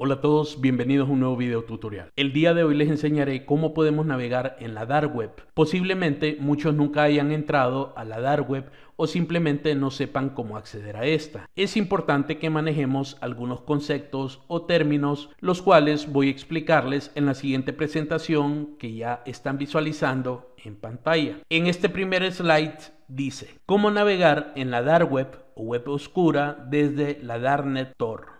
Hola a todos, bienvenidos a un nuevo video tutorial. El día de hoy les enseñaré cómo podemos navegar en la dark web. Posiblemente muchos nunca hayan entrado a la dark web o simplemente no sepan cómo acceder a esta. Es importante que manejemos algunos conceptos o términos, los cuales voy a explicarles en la siguiente presentación que ya están visualizando en pantalla. En este primer slide dice, cómo navegar en la dark web o web oscura desde la darknet Tor.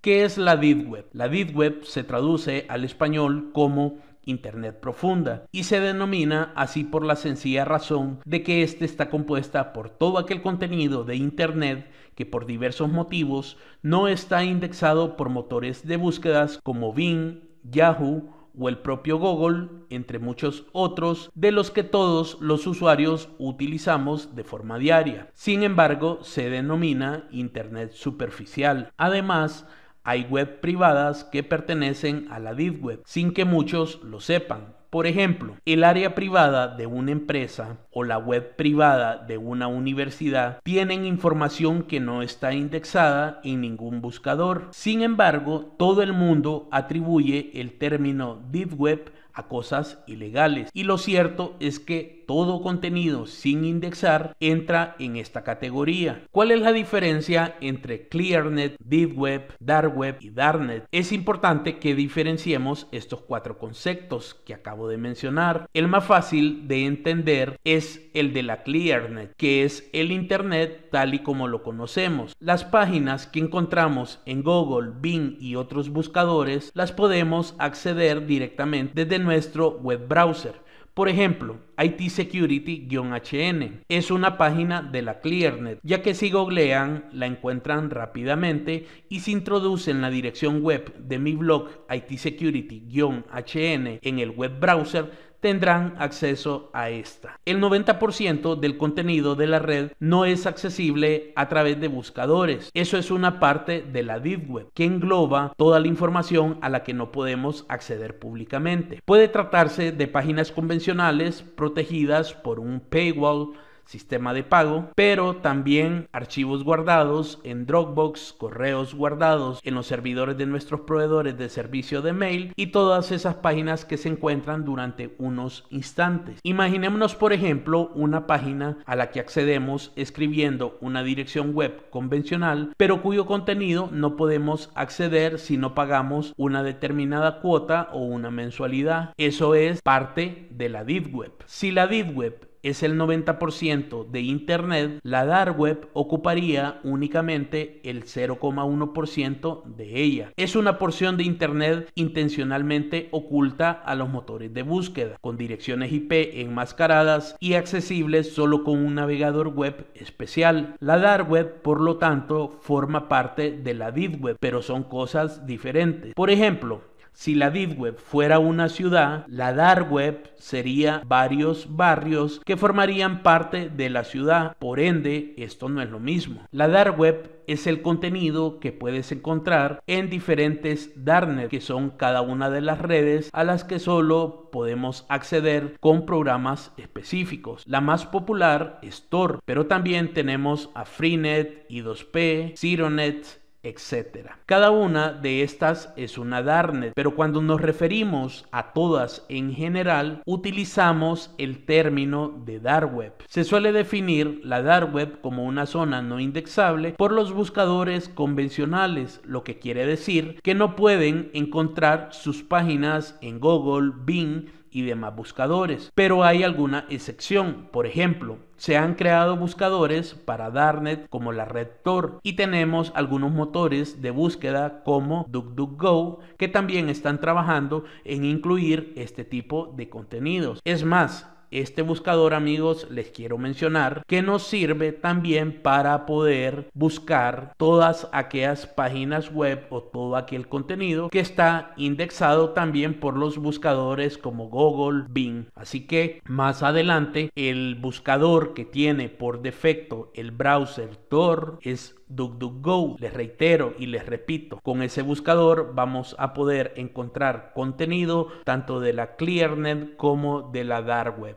¿Qué es la Deep Web? La Deep Web se traduce al español como Internet profunda y se denomina así por la sencilla razón de que éste está compuesta por todo aquel contenido de Internet que por diversos motivos no está indexado por motores de búsquedas como Bing, Yahoo o el propio Google, entre muchos otros, de los que todos los usuarios utilizamos de forma diaria. Sin embargo, se denomina Internet superficial. Además, hay web privadas que pertenecen a la Deep Web sin que muchos lo sepan. Por ejemplo, el área privada de una empresa o la web privada de una universidad tienen información que no está indexada en ningún buscador. Sin embargo, todo el mundo atribuye el término Deep Web a cosas ilegales. Y lo cierto es que todo contenido sin indexar entra en esta categoría. ¿Cuál es la diferencia entre ClearNet, Deep Web, Dark Web y Darknet? Es importante que diferenciemos estos cuatro conceptos que acabo de mencionar. El más fácil de entender es el de la ClearNet, que es el Internet tal y como lo conocemos. Las páginas que encontramos en Google, Bing y otros buscadores las podemos acceder directamente desde nuestro web browser. Por ejemplo, IT Security-HN es una página de la ClearNet, ya que si googlean la encuentran rápidamente y si introducen la dirección web de mi blog IT Security-HN en el web browser, tendrán acceso a esta. El 90% del contenido de la red no es accesible a través de buscadores. Eso es una parte de la Deep Web que engloba toda la información a la que no podemos acceder públicamente. Puede tratarse de páginas convencionales protegidas por un paywall sistema de pago, pero también archivos guardados en Dropbox, correos guardados en los servidores de nuestros proveedores de servicio de mail y todas esas páginas que se encuentran durante unos instantes. Imaginémonos, por ejemplo, una página a la que accedemos escribiendo una dirección web convencional, pero cuyo contenido no podemos acceder si no pagamos una determinada cuota o una mensualidad. Eso es parte de la deep web. Si la deep web es el 90% de Internet, la dark web ocuparía únicamente el 0,1% de ella. Es una porción de Internet intencionalmente oculta a los motores de búsqueda, con direcciones IP enmascaradas y accesibles solo con un navegador web especial. La dark web, por lo tanto, forma parte de la deep web, pero son cosas diferentes. Por ejemplo, si la Deep Web fuera una ciudad, la Dark Web sería varios barrios que formarían parte de la ciudad. Por ende, esto no es lo mismo. La Dark Web es el contenido que puedes encontrar en diferentes darknet, que son cada una de las redes a las que solo podemos acceder con programas específicos. La más popular es Tor, pero también tenemos a Freenet, I2P, Zironet, etcétera Cada una de estas es una darnet pero cuando nos referimos a todas en general, utilizamos el término de dar web. Se suele definir la dar web como una zona no indexable por los buscadores convencionales, lo que quiere decir que no pueden encontrar sus páginas en Google, Bing, y demás buscadores, pero hay alguna excepción. Por ejemplo, se han creado buscadores para darnet como la red Tor y tenemos algunos motores de búsqueda como DuckDuckGo que también están trabajando en incluir este tipo de contenidos. Es más, este buscador, amigos, les quiero mencionar que nos sirve también para poder buscar todas aquellas páginas web o todo aquel contenido que está indexado también por los buscadores como Google, Bing. Así que más adelante, el buscador que tiene por defecto el browser Tor es DuckDuckGo. Les reitero y les repito, con ese buscador vamos a poder encontrar contenido tanto de la ClearNet como de la Dark Web.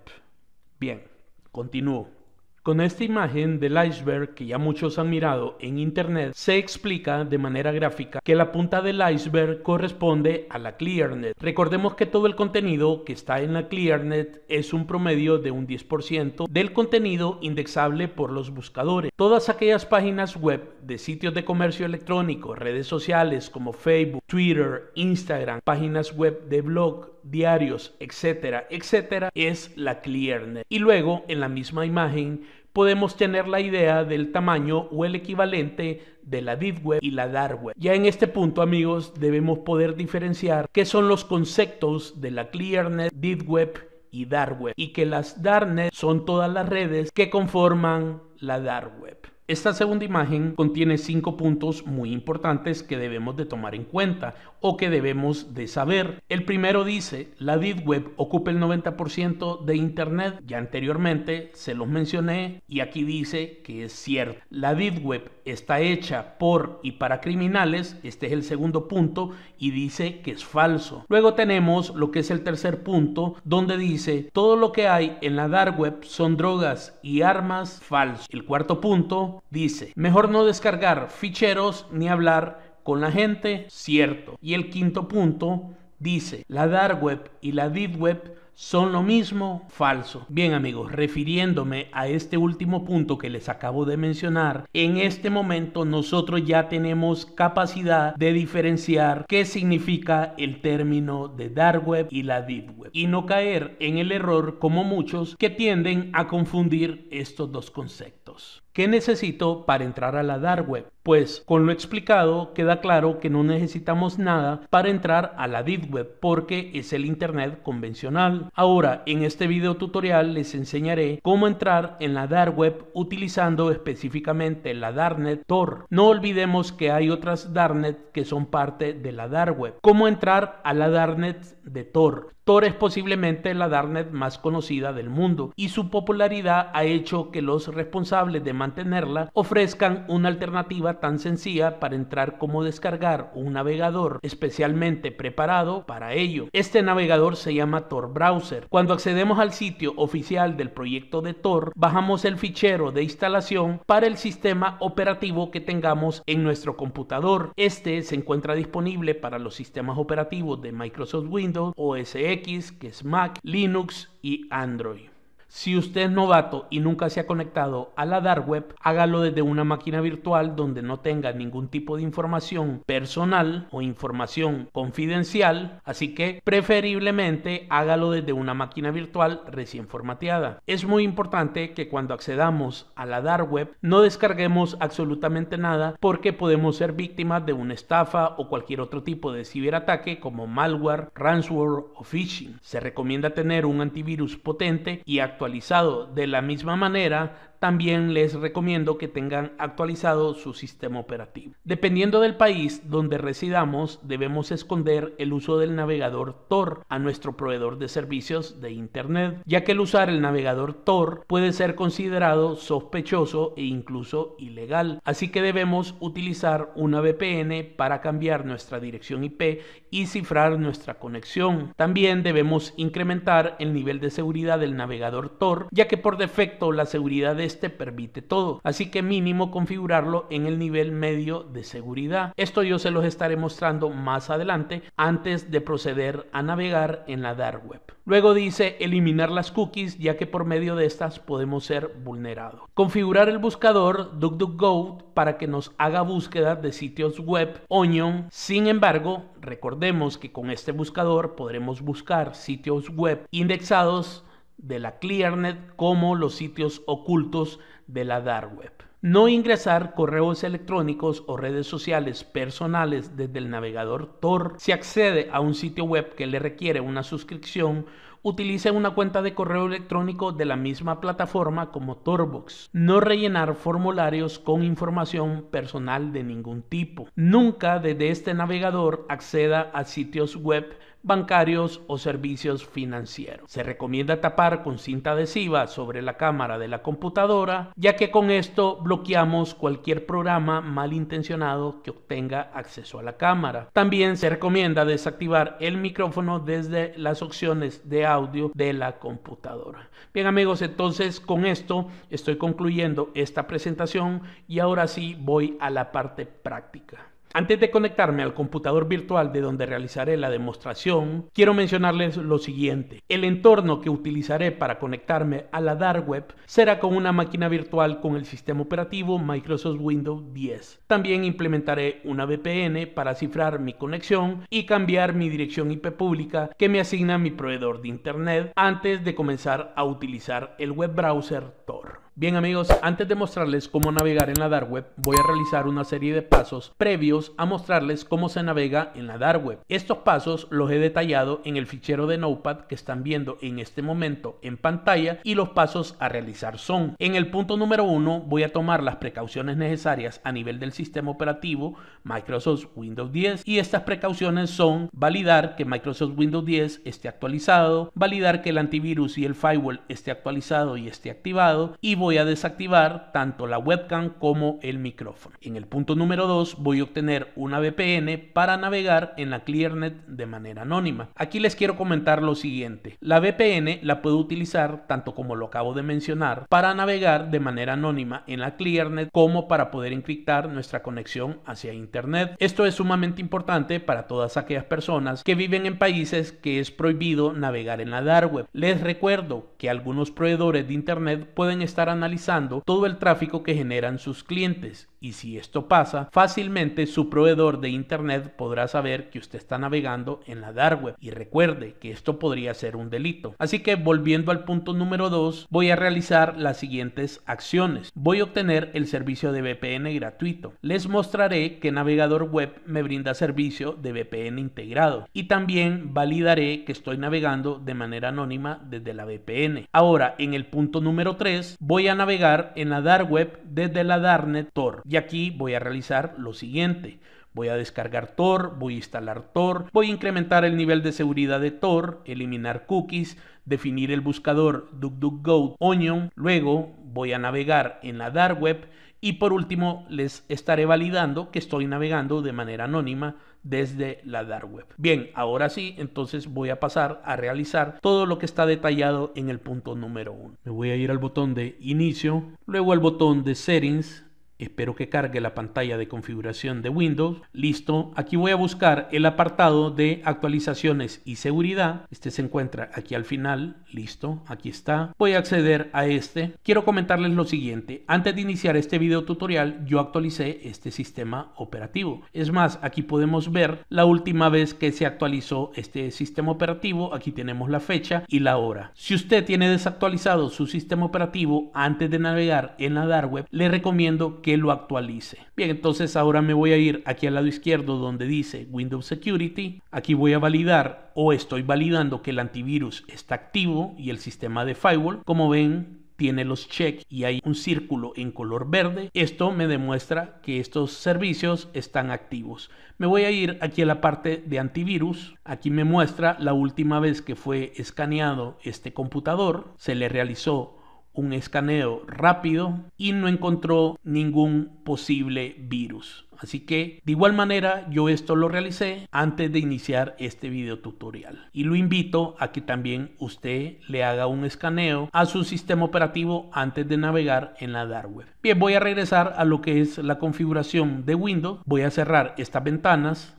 Bien, continúo. Con esta imagen del iceberg que ya muchos han mirado en internet, se explica de manera gráfica que la punta del iceberg corresponde a la ClearNet. Recordemos que todo el contenido que está en la ClearNet es un promedio de un 10% del contenido indexable por los buscadores. Todas aquellas páginas web de sitios de comercio electrónico, redes sociales como Facebook, Twitter, Instagram, páginas web de blog, diarios, etcétera, etcétera, es la Clearnet Y luego, en la misma imagen, podemos tener la idea del tamaño o el equivalente de la deep web y la dark web. Ya en este punto, amigos, debemos poder diferenciar qué son los conceptos de la Clearnet, deep web y dark web, y que las darknet son todas las redes que conforman la dark web. Esta segunda imagen contiene cinco puntos muy importantes que debemos de tomar en cuenta o que debemos de saber. El primero dice, la Deep Web ocupa el 90% de Internet. Ya anteriormente se los mencioné y aquí dice que es cierto. La Deep Web está hecha por y para criminales. Este es el segundo punto y dice que es falso. Luego tenemos lo que es el tercer punto donde dice, todo lo que hay en la Dark Web son drogas y armas falso. El cuarto punto dice, mejor no descargar ficheros ni hablar con la gente? Cierto. Y el quinto punto dice, la dark web y la deep web son lo mismo, falso. Bien amigos, refiriéndome a este último punto que les acabo de mencionar, en este momento nosotros ya tenemos capacidad de diferenciar qué significa el término de dark web y la deep web y no caer en el error como muchos que tienden a confundir estos dos conceptos. ¿Qué necesito para entrar a la dark web? Pues con lo explicado queda claro que no necesitamos nada para entrar a la deep web porque es el internet convencional. Ahora en este video tutorial les enseñaré cómo entrar en la dark web utilizando específicamente la Darnet Tor. No olvidemos que hay otras Darnet que son parte de la dark web. Cómo entrar a la Darnet de Tor es posiblemente la darnet más conocida del mundo y su popularidad ha hecho que los responsables de mantenerla ofrezcan una alternativa tan sencilla para entrar como descargar un navegador especialmente preparado para ello. Este navegador se llama Tor Browser. Cuando accedemos al sitio oficial del proyecto de Tor, bajamos el fichero de instalación para el sistema operativo que tengamos en nuestro computador. Este se encuentra disponible para los sistemas operativos de Microsoft Windows, o SX que es Mac, Linux y Android. Si usted es novato y nunca se ha conectado a la dark web, hágalo desde una máquina virtual donde no tenga ningún tipo de información personal o información confidencial, así que preferiblemente hágalo desde una máquina virtual recién formateada. Es muy importante que cuando accedamos a la dark web no descarguemos absolutamente nada porque podemos ser víctimas de una estafa o cualquier otro tipo de ciberataque como malware, ransomware o phishing. Se recomienda tener un antivirus potente y actual actualizado de la misma manera también les recomiendo que tengan actualizado su sistema operativo. Dependiendo del país donde residamos, debemos esconder el uso del navegador Tor a nuestro proveedor de servicios de Internet, ya que el usar el navegador Tor puede ser considerado sospechoso e incluso ilegal. Así que debemos utilizar una VPN para cambiar nuestra dirección IP y cifrar nuestra conexión. También debemos incrementar el nivel de seguridad del navegador Tor, ya que por defecto la seguridad de este permite todo, así que mínimo configurarlo en el nivel medio de seguridad. Esto yo se los estaré mostrando más adelante antes de proceder a navegar en la dark web. Luego dice eliminar las cookies ya que por medio de estas podemos ser vulnerados. Configurar el buscador DuckDuckGo para que nos haga búsqueda de sitios web Onion. Sin embargo, recordemos que con este buscador podremos buscar sitios web indexados de la ClearNet como los sitios ocultos de la dark web. No ingresar correos electrónicos o redes sociales personales desde el navegador Tor. Si accede a un sitio web que le requiere una suscripción, utilice una cuenta de correo electrónico de la misma plataforma como Torbox. No rellenar formularios con información personal de ningún tipo. Nunca desde este navegador acceda a sitios web bancarios o servicios financieros. Se recomienda tapar con cinta adhesiva sobre la cámara de la computadora, ya que con esto bloqueamos cualquier programa malintencionado que obtenga acceso a la cámara. También se recomienda desactivar el micrófono desde las opciones de audio de la computadora. Bien amigos, entonces con esto estoy concluyendo esta presentación y ahora sí voy a la parte práctica. Antes de conectarme al computador virtual de donde realizaré la demostración, quiero mencionarles lo siguiente. El entorno que utilizaré para conectarme a la dark web será con una máquina virtual con el sistema operativo Microsoft Windows 10. También implementaré una VPN para cifrar mi conexión y cambiar mi dirección IP pública que me asigna mi proveedor de Internet antes de comenzar a utilizar el web browser Tor. Bien amigos, antes de mostrarles cómo navegar en la dark web, voy a realizar una serie de pasos previos a mostrarles cómo se navega en la dark web. Estos pasos los he detallado en el fichero de Notepad que están viendo en este momento en pantalla y los pasos a realizar son. En el punto número uno voy a tomar las precauciones necesarias a nivel del sistema operativo Microsoft Windows 10 y estas precauciones son validar que Microsoft Windows 10 esté actualizado, validar que el antivirus y el firewall esté actualizado y esté activado y voy a desactivar tanto la webcam como el micrófono. En el punto número 2 voy a obtener una VPN para navegar en la ClearNet de manera anónima. Aquí les quiero comentar lo siguiente. La VPN la puedo utilizar tanto como lo acabo de mencionar para navegar de manera anónima en la ClearNet como para poder encriptar nuestra conexión hacia Internet. Esto es sumamente importante para todas aquellas personas que viven en países que es prohibido navegar en la dark web. Les recuerdo que algunos proveedores de Internet pueden estar analizando todo el tráfico que generan sus clientes y si esto pasa, fácilmente su proveedor de Internet podrá saber que usted está navegando en la dark web. Y recuerde que esto podría ser un delito. Así que volviendo al punto número 2, voy a realizar las siguientes acciones. Voy a obtener el servicio de VPN gratuito. Les mostraré qué navegador web me brinda servicio de VPN integrado. Y también validaré que estoy navegando de manera anónima desde la VPN. Ahora, en el punto número 3, voy a navegar en la dark web desde la Darnet Tor y aquí voy a realizar lo siguiente. Voy a descargar Tor, voy a instalar Tor, voy a incrementar el nivel de seguridad de Tor, eliminar cookies, definir el buscador DuckDuckGo Onion, luego voy a navegar en la dark web y por último les estaré validando que estoy navegando de manera anónima desde la dark web. Bien, ahora sí, entonces voy a pasar a realizar todo lo que está detallado en el punto número 1. Me voy a ir al botón de inicio, luego al botón de settings, Espero que cargue la pantalla de configuración de Windows. Listo. Aquí voy a buscar el apartado de actualizaciones y seguridad. Este se encuentra aquí al final. Listo. Aquí está. Voy a acceder a este. Quiero comentarles lo siguiente. Antes de iniciar este video tutorial, yo actualicé este sistema operativo. Es más, aquí podemos ver la última vez que se actualizó este sistema operativo. Aquí tenemos la fecha y la hora. Si usted tiene desactualizado su sistema operativo antes de navegar en la dark web, le recomiendo que lo actualice. Bien, entonces ahora me voy a ir aquí al lado izquierdo donde dice Windows Security. Aquí voy a validar o estoy validando que el antivirus está activo y el sistema de firewall. Como ven, tiene los checks y hay un círculo en color verde. Esto me demuestra que estos servicios están activos. Me voy a ir aquí a la parte de antivirus. Aquí me muestra la última vez que fue escaneado este computador. Se le realizó un escaneo rápido y no encontró ningún posible virus. Así que de igual manera yo esto lo realicé antes de iniciar este video tutorial. Y lo invito a que también usted le haga un escaneo a su sistema operativo antes de navegar en la dark web. Bien, voy a regresar a lo que es la configuración de Windows. Voy a cerrar estas ventanas.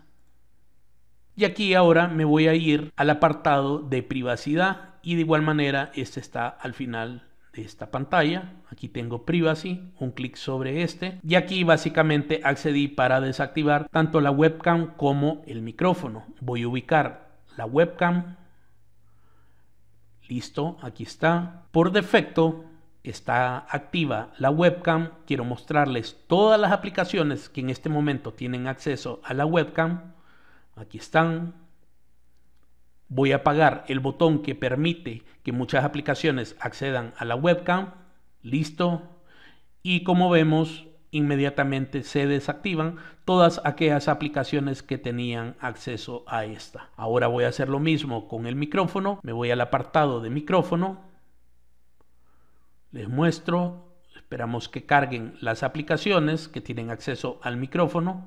Y aquí ahora me voy a ir al apartado de privacidad y de igual manera este está al final esta pantalla. Aquí tengo privacy, un clic sobre este y aquí básicamente accedí para desactivar tanto la webcam como el micrófono. Voy a ubicar la webcam. Listo, aquí está. Por defecto está activa la webcam. Quiero mostrarles todas las aplicaciones que en este momento tienen acceso a la webcam. Aquí están, voy a apagar el botón que permite que muchas aplicaciones accedan a la webcam. Listo. Y como vemos, inmediatamente se desactivan todas aquellas aplicaciones que tenían acceso a esta. Ahora voy a hacer lo mismo con el micrófono. Me voy al apartado de micrófono. Les muestro. Esperamos que carguen las aplicaciones que tienen acceso al micrófono.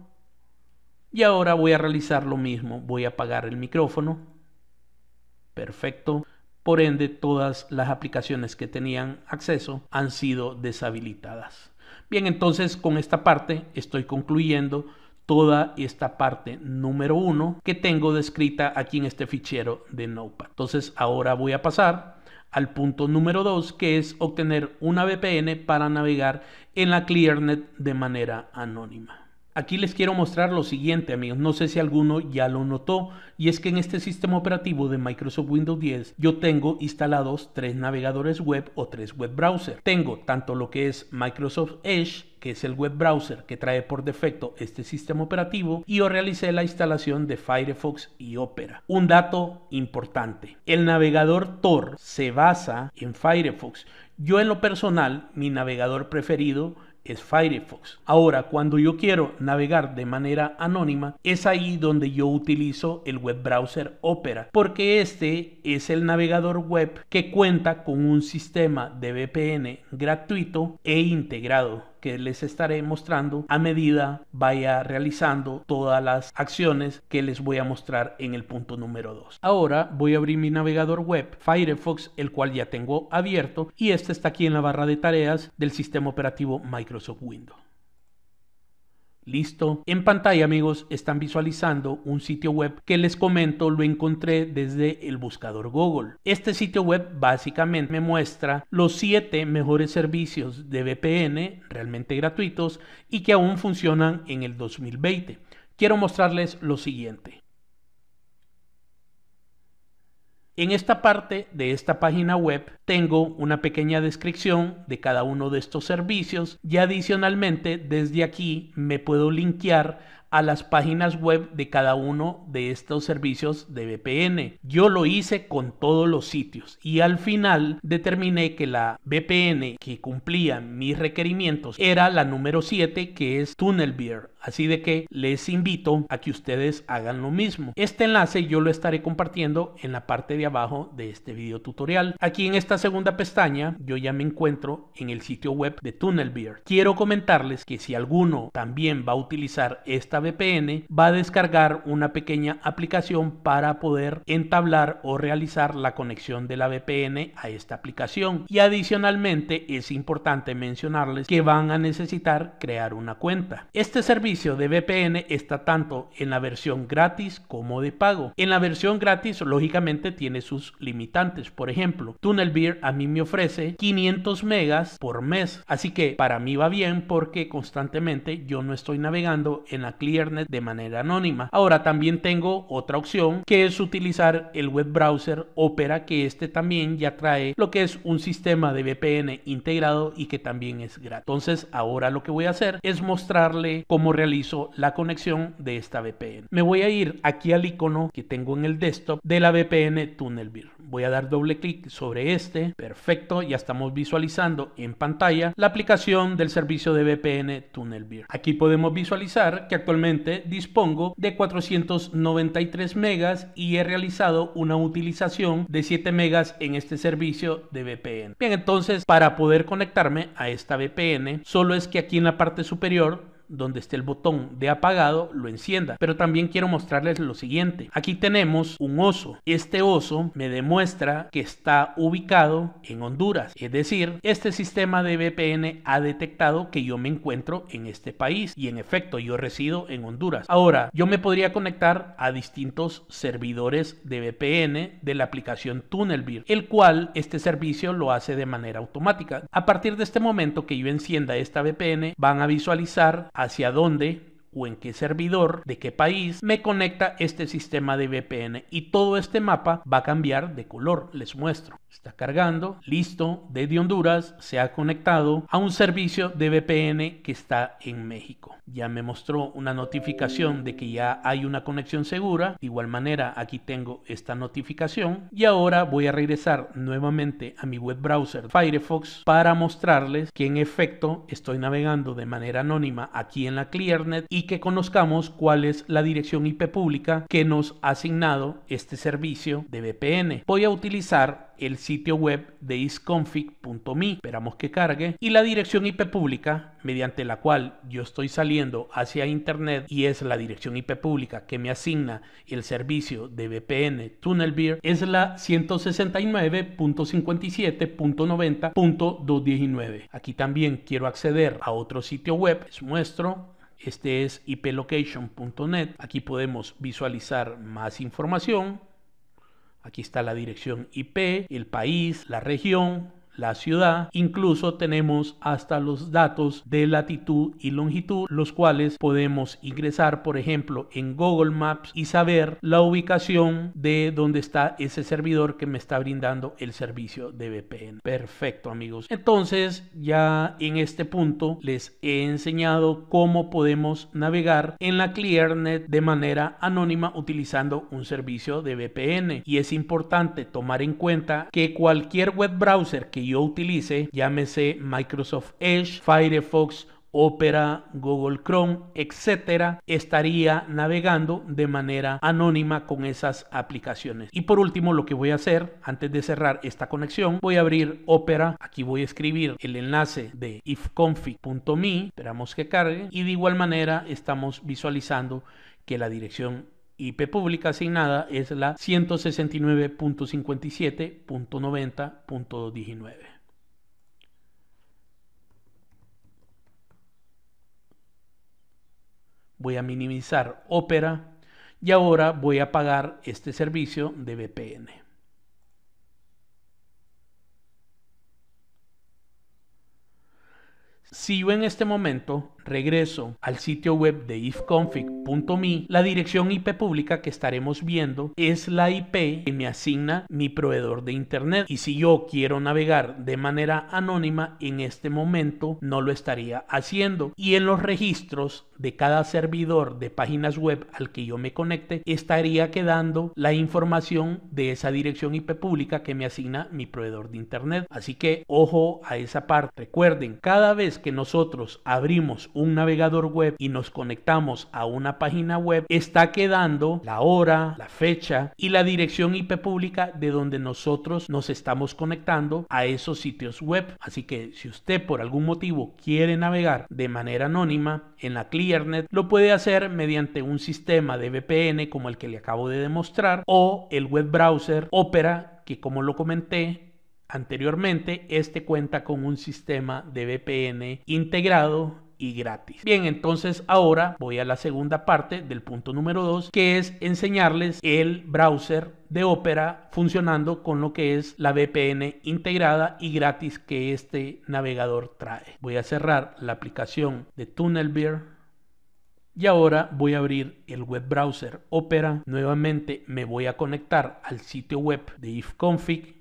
Y ahora voy a realizar lo mismo. Voy a apagar el micrófono perfecto. Por ende, todas las aplicaciones que tenían acceso han sido deshabilitadas. Bien, entonces con esta parte estoy concluyendo toda esta parte número uno que tengo descrita aquí en este fichero de Notepad. Entonces ahora voy a pasar al punto número 2 que es obtener una VPN para navegar en la ClearNet de manera anónima. Aquí les quiero mostrar lo siguiente, amigos. No sé si alguno ya lo notó. Y es que en este sistema operativo de Microsoft Windows 10 yo tengo instalados tres navegadores web o tres web browsers. Tengo tanto lo que es Microsoft Edge, que es el web browser que trae por defecto este sistema operativo, y yo realicé la instalación de Firefox y Opera. Un dato importante, el navegador Tor se basa en Firefox. Yo en lo personal, mi navegador preferido es Firefox. Ahora, cuando yo quiero navegar de manera anónima, es ahí donde yo utilizo el web browser Opera, porque este es el navegador web que cuenta con un sistema de VPN gratuito e integrado que les estaré mostrando a medida vaya realizando todas las acciones que les voy a mostrar en el punto número 2. Ahora voy a abrir mi navegador web Firefox, el cual ya tengo abierto y este está aquí en la barra de tareas del sistema operativo Microsoft Windows. Listo. En pantalla, amigos, están visualizando un sitio web que les comento lo encontré desde el buscador Google. Este sitio web básicamente me muestra los 7 mejores servicios de VPN realmente gratuitos y que aún funcionan en el 2020. Quiero mostrarles lo siguiente. En esta parte de esta página web tengo una pequeña descripción de cada uno de estos servicios y adicionalmente desde aquí me puedo linkear a las páginas web de cada uno de estos servicios de VPN. Yo lo hice con todos los sitios y al final determiné que la VPN que cumplía mis requerimientos era la número 7 que es TunnelBear. Así de que les invito a que ustedes hagan lo mismo. Este enlace yo lo estaré compartiendo en la parte de abajo de este video tutorial. Aquí en esta segunda pestaña yo ya me encuentro en el sitio web de TunnelBear. Quiero comentarles que si alguno también va a utilizar esta VPN va a descargar una pequeña aplicación para poder entablar o realizar la conexión de la VPN a esta aplicación. Y adicionalmente es importante mencionarles que van a necesitar crear una cuenta. Este servicio de VPN está tanto en la versión gratis como de pago. En la versión gratis lógicamente tiene sus limitantes. Por ejemplo, TunnelBeer a mí me ofrece 500 megas por mes. Así que para mí va bien porque constantemente yo no estoy navegando en la de manera anónima. Ahora también tengo otra opción que es utilizar el web browser Opera que este también ya trae lo que es un sistema de VPN integrado y que también es gratis. Entonces ahora lo que voy a hacer es mostrarle cómo realizo la conexión de esta VPN. Me voy a ir aquí al icono que tengo en el desktop de la VPN TunnelBear. Voy a dar doble clic sobre este. Perfecto, ya estamos visualizando en pantalla la aplicación del servicio de VPN TunnelBear. Aquí podemos visualizar que actualmente dispongo de 493 megas y he realizado una utilización de 7 megas en este servicio de VPN. Bien, entonces para poder conectarme a esta VPN, solo es que aquí en la parte superior donde esté el botón de apagado lo encienda. Pero también quiero mostrarles lo siguiente. Aquí tenemos un oso. Este oso me demuestra que está ubicado en Honduras. Es decir, este sistema de VPN ha detectado que yo me encuentro en este país. Y en efecto, yo resido en Honduras. Ahora, yo me podría conectar a distintos servidores de VPN de la aplicación TunnelBeer, el cual este servicio lo hace de manera automática. A partir de este momento que yo encienda esta VPN, van a visualizar hacia dónde o en qué servidor, de qué país, me conecta este sistema de VPN y todo este mapa va a cambiar de color, les muestro. Está cargando, listo, desde Honduras se ha conectado a un servicio de VPN que está en México. Ya me mostró una notificación de que ya hay una conexión segura. De igual manera, aquí tengo esta notificación. Y ahora voy a regresar nuevamente a mi web browser Firefox para mostrarles que en efecto estoy navegando de manera anónima aquí en la ClearNet y que conozcamos cuál es la dirección IP pública que nos ha asignado este servicio de VPN. Voy a utilizar el sitio web de isconfig.me, esperamos que cargue, y la dirección IP pública mediante la cual yo estoy saliendo hacia internet y es la dirección IP pública que me asigna el servicio de VPN Tunnelbeer es la 169.57.90.219. Aquí también quiero acceder a otro sitio web, les muestro este es iplocation.net. Aquí podemos visualizar más información. Aquí está la dirección IP, el país, la región, la ciudad. Incluso tenemos hasta los datos de latitud y longitud, los cuales podemos ingresar, por ejemplo, en Google Maps y saber la ubicación de dónde está ese servidor que me está brindando el servicio de VPN. Perfecto, amigos. Entonces, ya en este punto les he enseñado cómo podemos navegar en la ClearNet de manera anónima utilizando un servicio de VPN. Y es importante tomar en cuenta que cualquier web browser que yo utilice, llámese Microsoft Edge, Firefox, Opera, Google Chrome, etcétera, estaría navegando de manera anónima con esas aplicaciones. Y por último, lo que voy a hacer antes de cerrar esta conexión, voy a abrir Opera. Aquí voy a escribir el enlace de ifconfig.me, esperamos que cargue y de igual manera estamos visualizando que la dirección IP pública asignada es la 169.57.90.19. Voy a minimizar Opera y ahora voy a pagar este servicio de VPN. Si yo en este momento regreso al sitio web de ifconfig.me, la dirección IP pública que estaremos viendo es la IP que me asigna mi proveedor de Internet. Y si yo quiero navegar de manera anónima, en este momento no lo estaría haciendo. Y en los registros de cada servidor de páginas web al que yo me conecte, estaría quedando la información de esa dirección IP pública que me asigna mi proveedor de Internet. Así que ojo a esa parte. Recuerden, cada vez que nosotros abrimos un navegador web y nos conectamos a una página web, está quedando la hora, la fecha y la dirección IP pública de donde nosotros nos estamos conectando a esos sitios web. Así que si usted por algún motivo quiere navegar de manera anónima en la ClearNet, lo puede hacer mediante un sistema de VPN como el que le acabo de demostrar o el web browser Opera que como lo comenté anteriormente, este cuenta con un sistema de VPN integrado y gratis. Bien, entonces ahora voy a la segunda parte del punto número 2, que es enseñarles el browser de Opera funcionando con lo que es la VPN integrada y gratis que este navegador trae. Voy a cerrar la aplicación de TunnelBear y ahora voy a abrir el web browser Opera. Nuevamente me voy a conectar al sitio web de ifconfig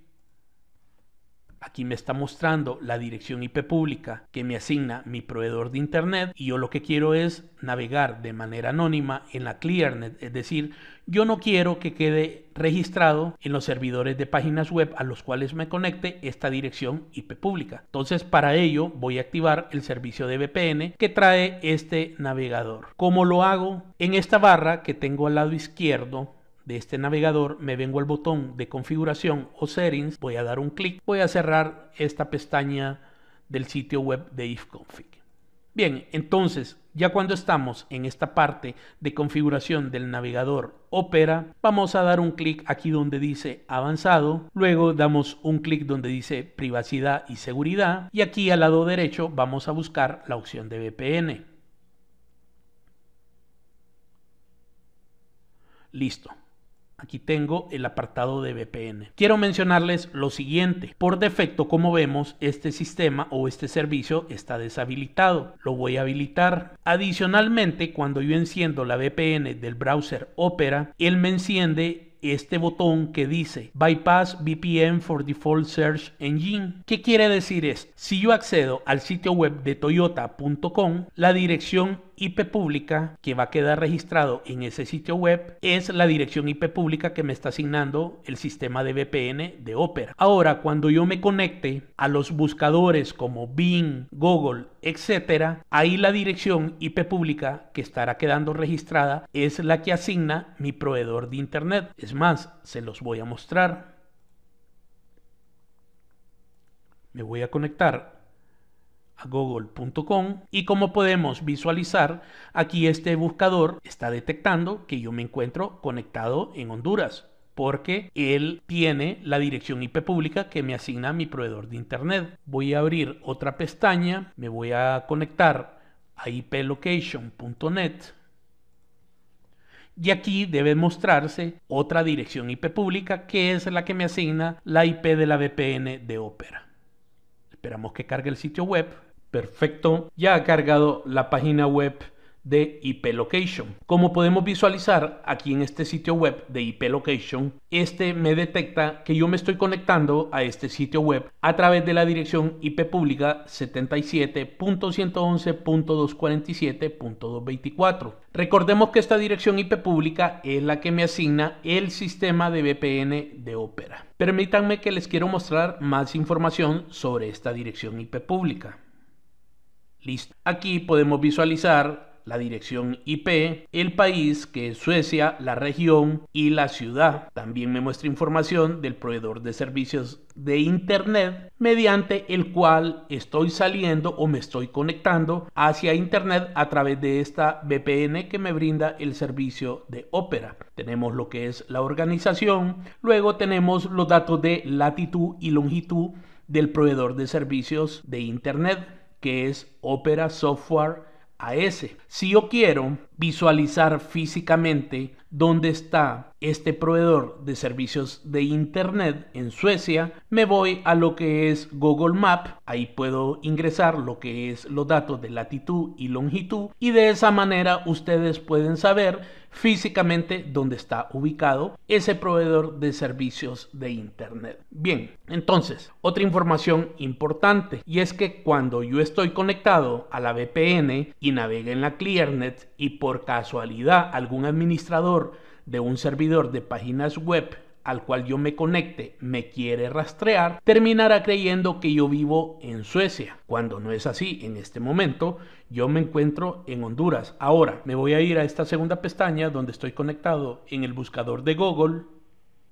Aquí me está mostrando la dirección IP pública que me asigna mi proveedor de Internet y yo lo que quiero es navegar de manera anónima en la ClearNet, es decir, yo no quiero que quede registrado en los servidores de páginas web a los cuales me conecte esta dirección IP pública. Entonces, para ello voy a activar el servicio de VPN que trae este navegador. ¿Cómo lo hago? En esta barra que tengo al lado izquierdo de este navegador me vengo al botón de configuración o settings, voy a dar un clic, voy a cerrar esta pestaña del sitio web de ifconfig. Bien, entonces ya cuando estamos en esta parte de configuración del navegador Opera, vamos a dar un clic aquí donde dice avanzado, luego damos un clic donde dice privacidad y seguridad y aquí al lado derecho vamos a buscar la opción de VPN. Listo. Aquí tengo el apartado de VPN. Quiero mencionarles lo siguiente. Por defecto, como vemos, este sistema o este servicio está deshabilitado. Lo voy a habilitar. Adicionalmente, cuando yo enciendo la VPN del browser Opera, él me enciende este botón que dice Bypass VPN for Default Search Engine. ¿Qué quiere decir esto? Si yo accedo al sitio web de toyota.com, la dirección IP pública que va a quedar registrado en ese sitio web es la dirección IP pública que me está asignando el sistema de VPN de Opera. Ahora, cuando yo me conecte a los buscadores como Bing, Google, etcétera, ahí la dirección IP pública que estará quedando registrada es la que asigna mi proveedor de internet. Es más, se los voy a mostrar. Me voy a conectar google.com y como podemos visualizar, aquí este buscador está detectando que yo me encuentro conectado en Honduras porque él tiene la dirección IP pública que me asigna mi proveedor de Internet. Voy a abrir otra pestaña, me voy a conectar a iplocation.net y aquí debe mostrarse otra dirección IP pública que es la que me asigna la IP de la VPN de Opera. Esperamos que cargue el sitio web Perfecto, ya ha cargado la página web de IP Location. Como podemos visualizar aquí en este sitio web de IP Location, este me detecta que yo me estoy conectando a este sitio web a través de la dirección IP pública 77.111.247.224. Recordemos que esta dirección IP pública es la que me asigna el sistema de VPN de Opera. Permítanme que les quiero mostrar más información sobre esta dirección IP pública. Listo. Aquí podemos visualizar la dirección IP, el país que es Suecia, la región y la ciudad. También me muestra información del proveedor de servicios de Internet mediante el cual estoy saliendo o me estoy conectando hacia Internet a través de esta VPN que me brinda el servicio de Opera. Tenemos lo que es la organización, luego tenemos los datos de latitud y longitud del proveedor de servicios de Internet que es Opera Software AS. Si yo quiero visualizar físicamente dónde está este proveedor de servicios de Internet en Suecia, me voy a lo que es Google Map, ahí puedo ingresar lo que es los datos de latitud y longitud y de esa manera ustedes pueden saber físicamente donde está ubicado ese proveedor de servicios de Internet. Bien, entonces, otra información importante y es que cuando yo estoy conectado a la VPN y navegue en la ClearNet y por casualidad algún administrador de un servidor de páginas web al cual yo me conecte me quiere rastrear, terminará creyendo que yo vivo en Suecia, cuando no es así en este momento, yo me encuentro en Honduras. Ahora me voy a ir a esta segunda pestaña donde estoy conectado en el buscador de Google.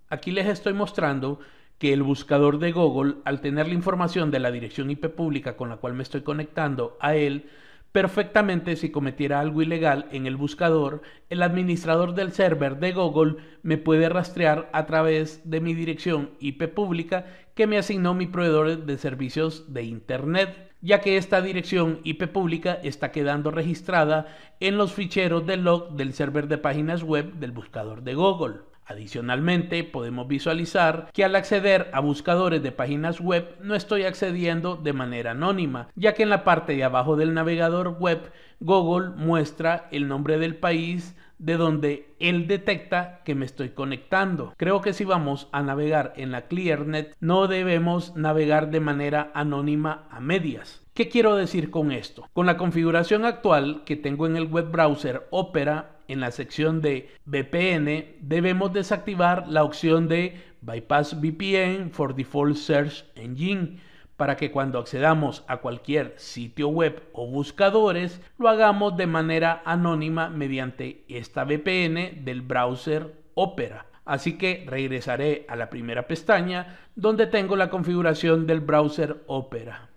Aquí les estoy mostrando que el buscador de Google, al tener la información de la dirección IP pública con la cual me estoy conectando a él, perfectamente si cometiera algo ilegal en el buscador, el administrador del server de Google me puede rastrear a través de mi dirección IP pública que me asignó mi proveedor de servicios de Internet, ya que esta dirección IP pública está quedando registrada en los ficheros de log del server de páginas web del buscador de Google. Adicionalmente, podemos visualizar que al acceder a buscadores de páginas web no estoy accediendo de manera anónima, ya que en la parte de abajo del navegador web Google muestra el nombre del país de donde él detecta que me estoy conectando. Creo que si vamos a navegar en la ClearNet no debemos navegar de manera anónima a medias. ¿Qué quiero decir con esto? Con la configuración actual que tengo en el web browser Opera en la sección de VPN debemos desactivar la opción de Bypass VPN for Default Search Engine para que cuando accedamos a cualquier sitio web o buscadores lo hagamos de manera anónima mediante esta VPN del browser Opera. Así que regresaré a la primera pestaña donde tengo la configuración del browser Opera.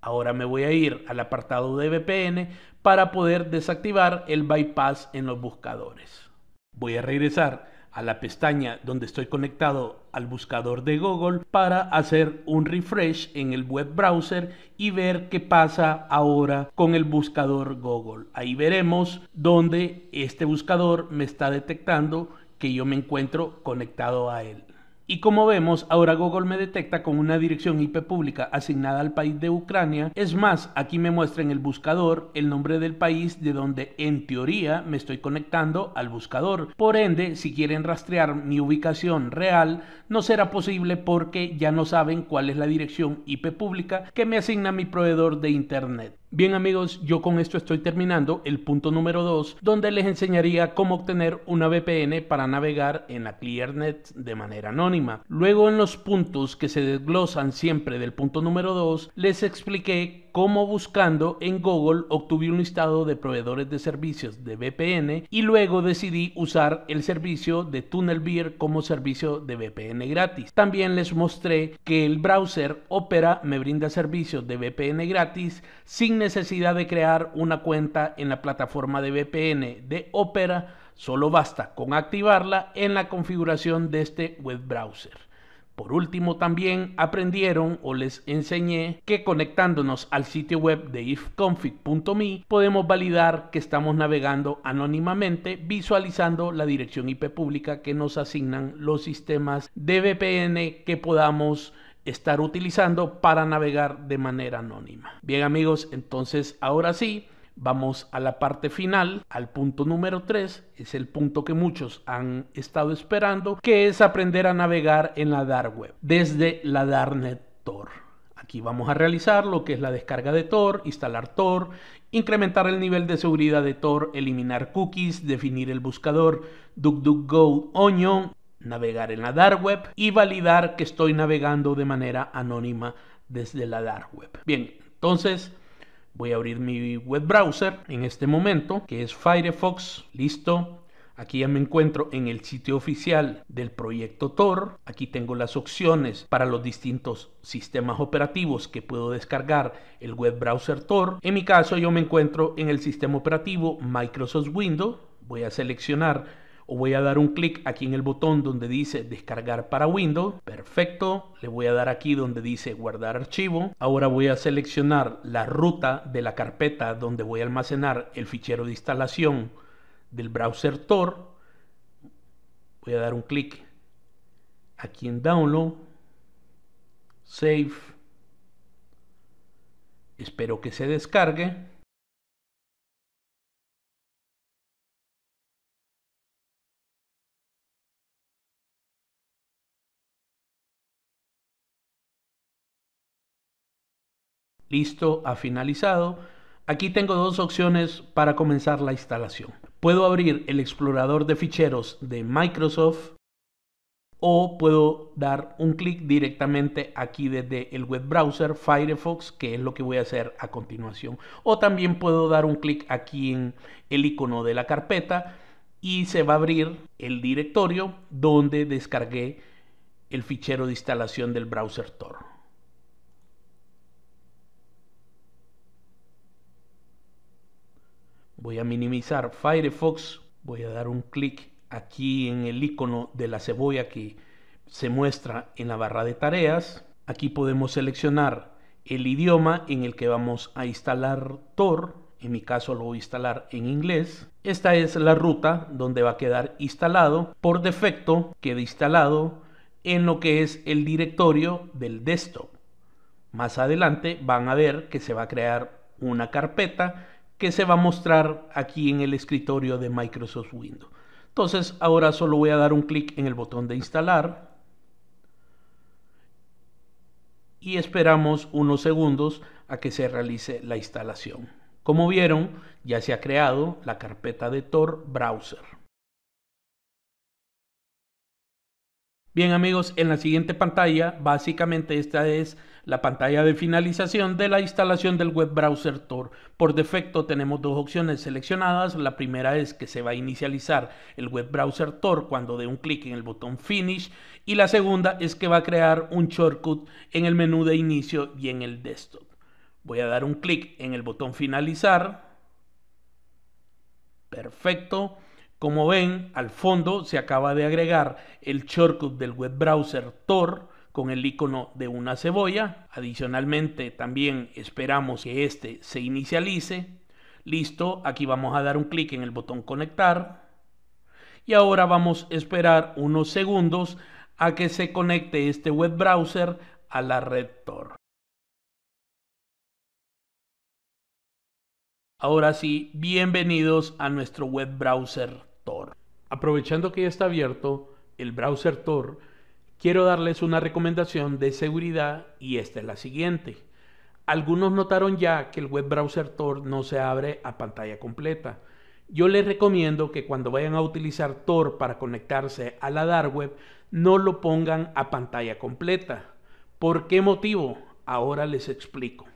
Ahora me voy a ir al apartado de VPN para poder desactivar el bypass en los buscadores. Voy a regresar a la pestaña donde estoy conectado al buscador de Google para hacer un refresh en el web browser y ver qué pasa ahora con el buscador Google. Ahí veremos dónde este buscador me está detectando que yo me encuentro conectado a él. Y como vemos, ahora Google me detecta con una dirección IP pública asignada al país de Ucrania. Es más, aquí me muestra en el buscador el nombre del país de donde en teoría me estoy conectando al buscador. Por ende, si quieren rastrear mi ubicación real, no será posible porque ya no saben cuál es la dirección IP pública que me asigna mi proveedor de Internet. Bien amigos, yo con esto estoy terminando el punto número 2, donde les enseñaría cómo obtener una VPN para navegar en la ClearNet de manera anónima. Luego en los puntos que se desglosan siempre del punto número 2, les expliqué como buscando en Google obtuve un listado de proveedores de servicios de VPN y luego decidí usar el servicio de TunnelBeer como servicio de VPN gratis. También les mostré que el browser Opera me brinda servicios de VPN gratis sin necesidad de crear una cuenta en la plataforma de VPN de Opera Solo basta con activarla en la configuración de este web browser. Por último, también aprendieron o les enseñé que conectándonos al sitio web de ifconfig.me podemos validar que estamos navegando anónimamente visualizando la dirección IP pública que nos asignan los sistemas de VPN que podamos estar utilizando para navegar de manera anónima. Bien amigos, entonces ahora sí, Vamos a la parte final, al punto número 3, es el punto que muchos han estado esperando, que es aprender a navegar en la dark web desde la Darnet Tor. Aquí vamos a realizar lo que es la descarga de Tor, instalar Tor, incrementar el nivel de seguridad de Tor, eliminar cookies, definir el buscador, DuckDuckGo, Onion, navegar en la dark web y validar que estoy navegando de manera anónima desde la dark web. Bien, entonces Voy a abrir mi web browser en este momento, que es Firefox. Listo. Aquí ya me encuentro en el sitio oficial del proyecto Tor. Aquí tengo las opciones para los distintos sistemas operativos que puedo descargar el web browser Tor. En mi caso yo me encuentro en el sistema operativo Microsoft Windows. Voy a seleccionar o voy a dar un clic aquí en el botón donde dice descargar para Windows. Perfecto. Le voy a dar aquí donde dice guardar archivo. Ahora voy a seleccionar la ruta de la carpeta donde voy a almacenar el fichero de instalación del browser Tor. Voy a dar un clic aquí en Download. Save. Espero que se descargue. Listo, ha finalizado. Aquí tengo dos opciones para comenzar la instalación. Puedo abrir el explorador de ficheros de Microsoft o puedo dar un clic directamente aquí desde el web browser Firefox, que es lo que voy a hacer a continuación. O también puedo dar un clic aquí en el icono de la carpeta y se va a abrir el directorio donde descargué el fichero de instalación del browser Tor. voy a minimizar Firefox, voy a dar un clic aquí en el icono de la cebolla que se muestra en la barra de tareas. Aquí podemos seleccionar el idioma en el que vamos a instalar Tor. En mi caso lo voy a instalar en inglés. Esta es la ruta donde va a quedar instalado. Por defecto queda instalado en lo que es el directorio del desktop. Más adelante van a ver que se va a crear una carpeta que se va a mostrar aquí en el escritorio de Microsoft Windows. Entonces ahora solo voy a dar un clic en el botón de instalar y esperamos unos segundos a que se realice la instalación. Como vieron, ya se ha creado la carpeta de Tor Browser. Bien amigos, en la siguiente pantalla, básicamente esta es la pantalla de finalización de la instalación del web browser Tor. Por defecto tenemos dos opciones seleccionadas. La primera es que se va a inicializar el web browser Tor cuando dé un clic en el botón Finish y la segunda es que va a crear un shortcut en el menú de inicio y en el desktop. Voy a dar un clic en el botón finalizar. Perfecto. Como ven, al fondo se acaba de agregar el shortcut del web browser Tor con el icono de una cebolla. Adicionalmente también esperamos que este se inicialice. Listo, aquí vamos a dar un clic en el botón conectar. Y ahora vamos a esperar unos segundos a que se conecte este web browser a la red Tor. Ahora sí, bienvenidos a nuestro web browser Tor. Aprovechando que ya está abierto, el browser Tor quiero darles una recomendación de seguridad y esta es la siguiente. Algunos notaron ya que el web browser Tor no se abre a pantalla completa. Yo les recomiendo que cuando vayan a utilizar Tor para conectarse a la dark web, no lo pongan a pantalla completa. ¿Por qué motivo? Ahora les explico.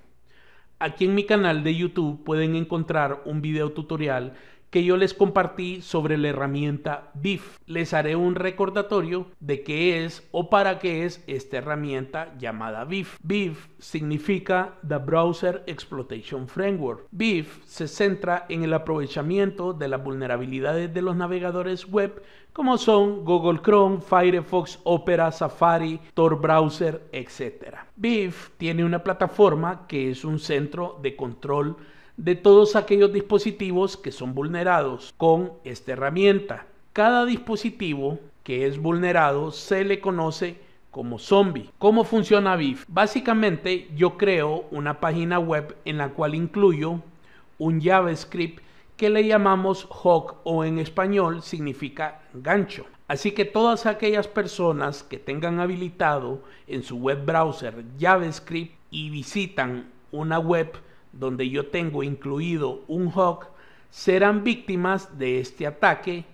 Aquí en mi canal de YouTube pueden encontrar un video tutorial que yo les compartí sobre la herramienta BIF. Les haré un recordatorio de qué es o para qué es esta herramienta llamada BIF. BIF significa The Browser Exploitation Framework. BIF se centra en el aprovechamiento de las vulnerabilidades de los navegadores web como son Google Chrome, Firefox, Opera, Safari, Tor Browser, etc. BIF tiene una plataforma que es un centro de control de todos aquellos dispositivos que son vulnerados con esta herramienta. Cada dispositivo que es vulnerado se le conoce como zombie. ¿Cómo funciona BIF? Básicamente yo creo una página web en la cual incluyo un JavaScript que le llamamos hook o en español significa gancho. Así que todas aquellas personas que tengan habilitado en su web browser JavaScript y visitan una web donde yo tengo incluido un hog serán víctimas de este ataque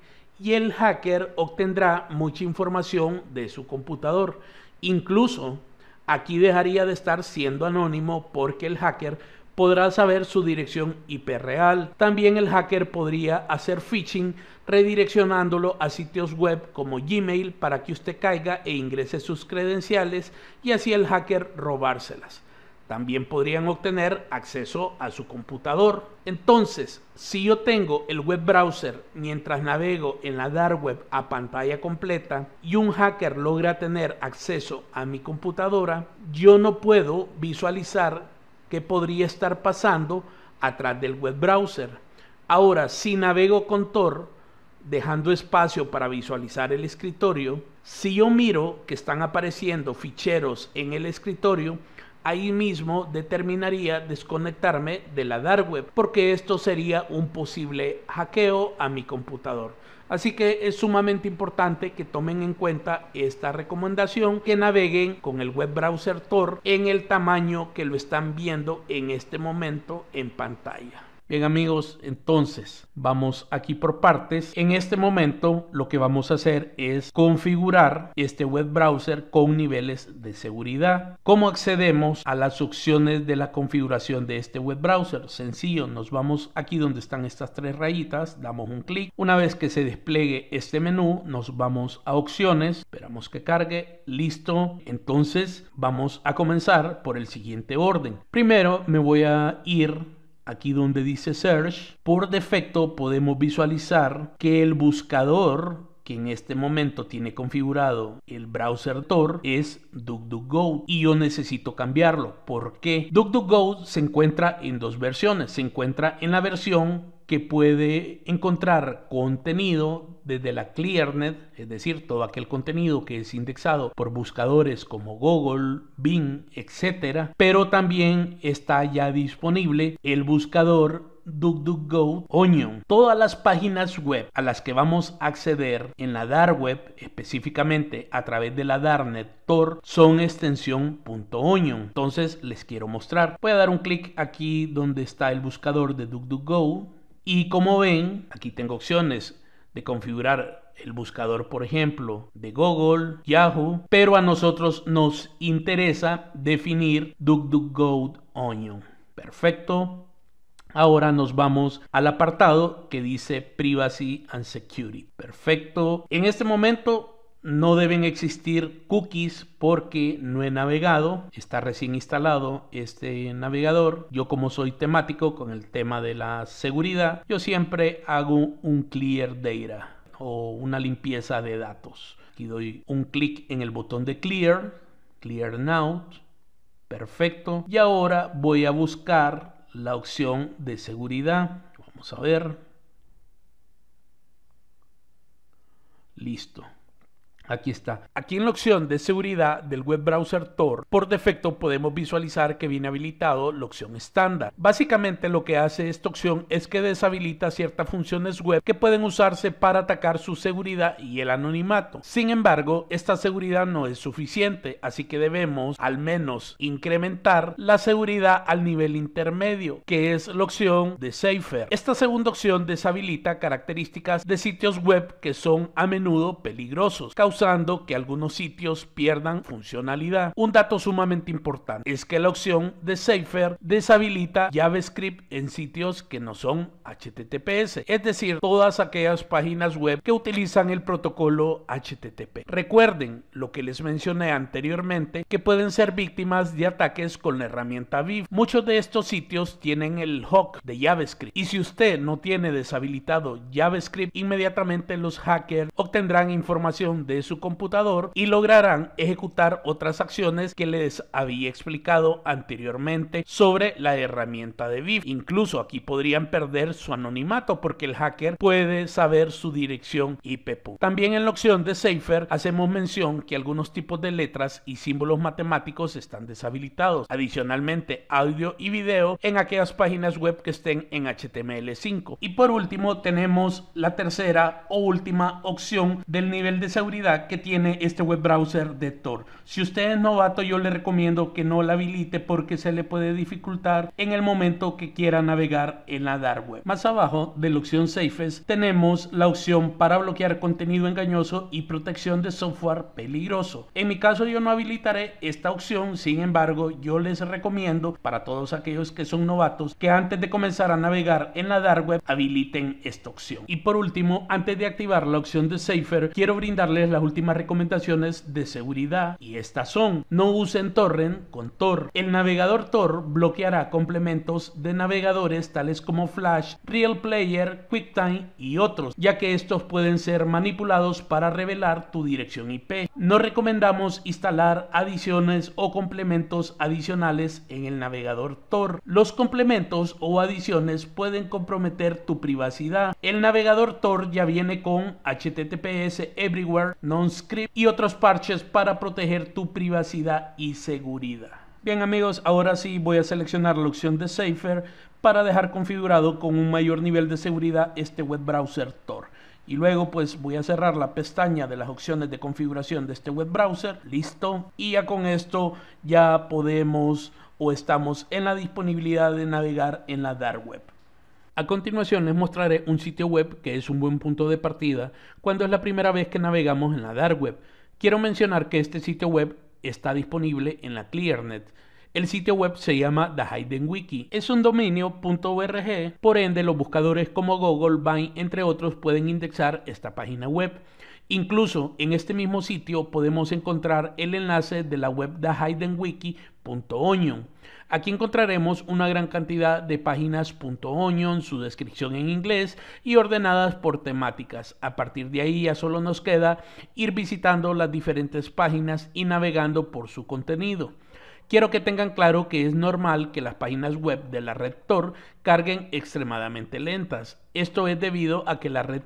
y el hacker obtendrá mucha información de su computador. Incluso aquí dejaría de estar siendo anónimo porque el hacker podrá saber su dirección IP real. También el hacker podría hacer phishing redireccionándolo a sitios web como Gmail para que usted caiga e ingrese sus credenciales y así el hacker robárselas también podrían obtener acceso a su computador. Entonces, si yo tengo el web browser mientras navego en la dark web a pantalla completa y un hacker logra tener acceso a mi computadora, yo no puedo visualizar qué podría estar pasando atrás del web browser. Ahora, si navego con Tor, dejando espacio para visualizar el escritorio, si yo miro que están apareciendo ficheros en el escritorio, ahí mismo determinaría desconectarme de la dark web porque esto sería un posible hackeo a mi computador. Así que es sumamente importante que tomen en cuenta esta recomendación, que naveguen con el web browser Tor en el tamaño que lo están viendo en este momento en pantalla. Bien amigos, entonces vamos aquí por partes. En este momento lo que vamos a hacer es configurar este web browser con niveles de seguridad. ¿Cómo accedemos a las opciones de la configuración de este web browser? Sencillo, nos vamos aquí donde están estas tres rayitas, damos un clic. Una vez que se despliegue este menú, nos vamos a opciones, esperamos que cargue, listo. Entonces vamos a comenzar por el siguiente orden. Primero me voy a ir aquí donde dice search, por defecto podemos visualizar que el buscador que en este momento tiene configurado el browser Tor es DuckDuckGo y yo necesito cambiarlo. porque qué? DuckDuckGo se encuentra en dos versiones. Se encuentra en la versión que puede encontrar contenido desde la ClearNet, es decir, todo aquel contenido que es indexado por buscadores como Google, Bing, etc. Pero también está ya disponible el buscador DuckDuckGo, Onion. Todas las páginas web a las que vamos a acceder en la dark web, específicamente a través de la darknet Tor, son extensión .onion. Entonces les quiero mostrar. Voy a dar un clic aquí donde está el buscador de DuckDuckGo y como ven, aquí tengo opciones de configurar el buscador, por ejemplo, de Google, Yahoo, pero a nosotros nos interesa definir DuckDuckGo Onion. Perfecto. Ahora nos vamos al apartado que dice Privacy and Security. Perfecto. En este momento no deben existir cookies porque no he navegado, está recién instalado este navegador. Yo como soy temático con el tema de la seguridad, yo siempre hago un clear data o una limpieza de datos. Aquí doy un clic en el botón de clear, clear now, perfecto. Y ahora voy a buscar la opción de seguridad. Vamos a ver. Listo. Aquí está. Aquí en la opción de seguridad del web browser Tor, por defecto podemos visualizar que viene habilitado la opción estándar. Básicamente lo que hace esta opción es que deshabilita ciertas funciones web que pueden usarse para atacar su seguridad y el anonimato. Sin embargo, esta seguridad no es suficiente, así que debemos al menos incrementar la seguridad al nivel intermedio, que es la opción de Safer. Esta segunda opción deshabilita características de sitios web que son a menudo peligrosos, que algunos sitios pierdan funcionalidad. Un dato sumamente importante es que la opción de Safer deshabilita JavaScript en sitios que no son HTTPS, es decir, todas aquellas páginas web que utilizan el protocolo HTTP. Recuerden lo que les mencioné anteriormente, que pueden ser víctimas de ataques con la herramienta VIF. Muchos de estos sitios tienen el hook de JavaScript y si usted no tiene deshabilitado JavaScript, inmediatamente los hackers obtendrán información de su computador y lograrán ejecutar otras acciones que les había explicado anteriormente sobre la herramienta de VIF. Incluso aquí podrían perder su anonimato porque el hacker puede saber su dirección IP. También en la opción de Safer hacemos mención que algunos tipos de letras y símbolos matemáticos están deshabilitados. Adicionalmente, audio y video en aquellas páginas web que estén en HTML5. Y por último, tenemos la tercera o última opción del nivel de seguridad que tiene este web browser de Tor. Si usted es novato, yo le recomiendo que no la habilite porque se le puede dificultar en el momento que quiera navegar en la dark web. Más abajo de la opción Safes tenemos la opción para bloquear contenido engañoso y protección de software peligroso. En mi caso yo no habilitaré esta opción, sin embargo yo les recomiendo para todos aquellos que son novatos que antes de comenzar a navegar en la dark web habiliten esta opción. Y por último, antes de activar la opción de Safer, quiero brindarles la últimas recomendaciones de seguridad y estas son no usen torrent con Tor. El navegador Tor bloqueará complementos de navegadores tales como Flash, Real Player, QuickTime y otros, ya que estos pueden ser manipulados para revelar tu dirección IP. No recomendamos instalar adiciones o complementos adicionales en el navegador Tor. Los complementos o adiciones pueden comprometer tu privacidad. El navegador Tor ya viene con HTTPS Everywhere script y otros parches para proteger tu privacidad y seguridad. Bien amigos, ahora sí voy a seleccionar la opción de Safer para dejar configurado con un mayor nivel de seguridad este web browser Tor. Y luego pues voy a cerrar la pestaña de las opciones de configuración de este web browser. Listo. Y ya con esto ya podemos o estamos en la disponibilidad de navegar en la dark web. A continuación les mostraré un sitio web que es un buen punto de partida cuando es la primera vez que navegamos en la dark web. Quiero mencionar que este sitio web está disponible en la ClearNet. El sitio web se llama The Hidden Wiki. Es un dominio dominio.org, por ende los buscadores como Google, Vine, entre otros, pueden indexar esta página web. Incluso en este mismo sitio podemos encontrar el enlace de la web thehiddenwiki.onion. Aquí encontraremos una gran cantidad de páginas .onion, su descripción en inglés y ordenadas por temáticas. A partir de ahí ya solo nos queda ir visitando las diferentes páginas y navegando por su contenido. Quiero que tengan claro que es normal que las páginas web de la red carguen extremadamente lentas. Esto es debido a que la red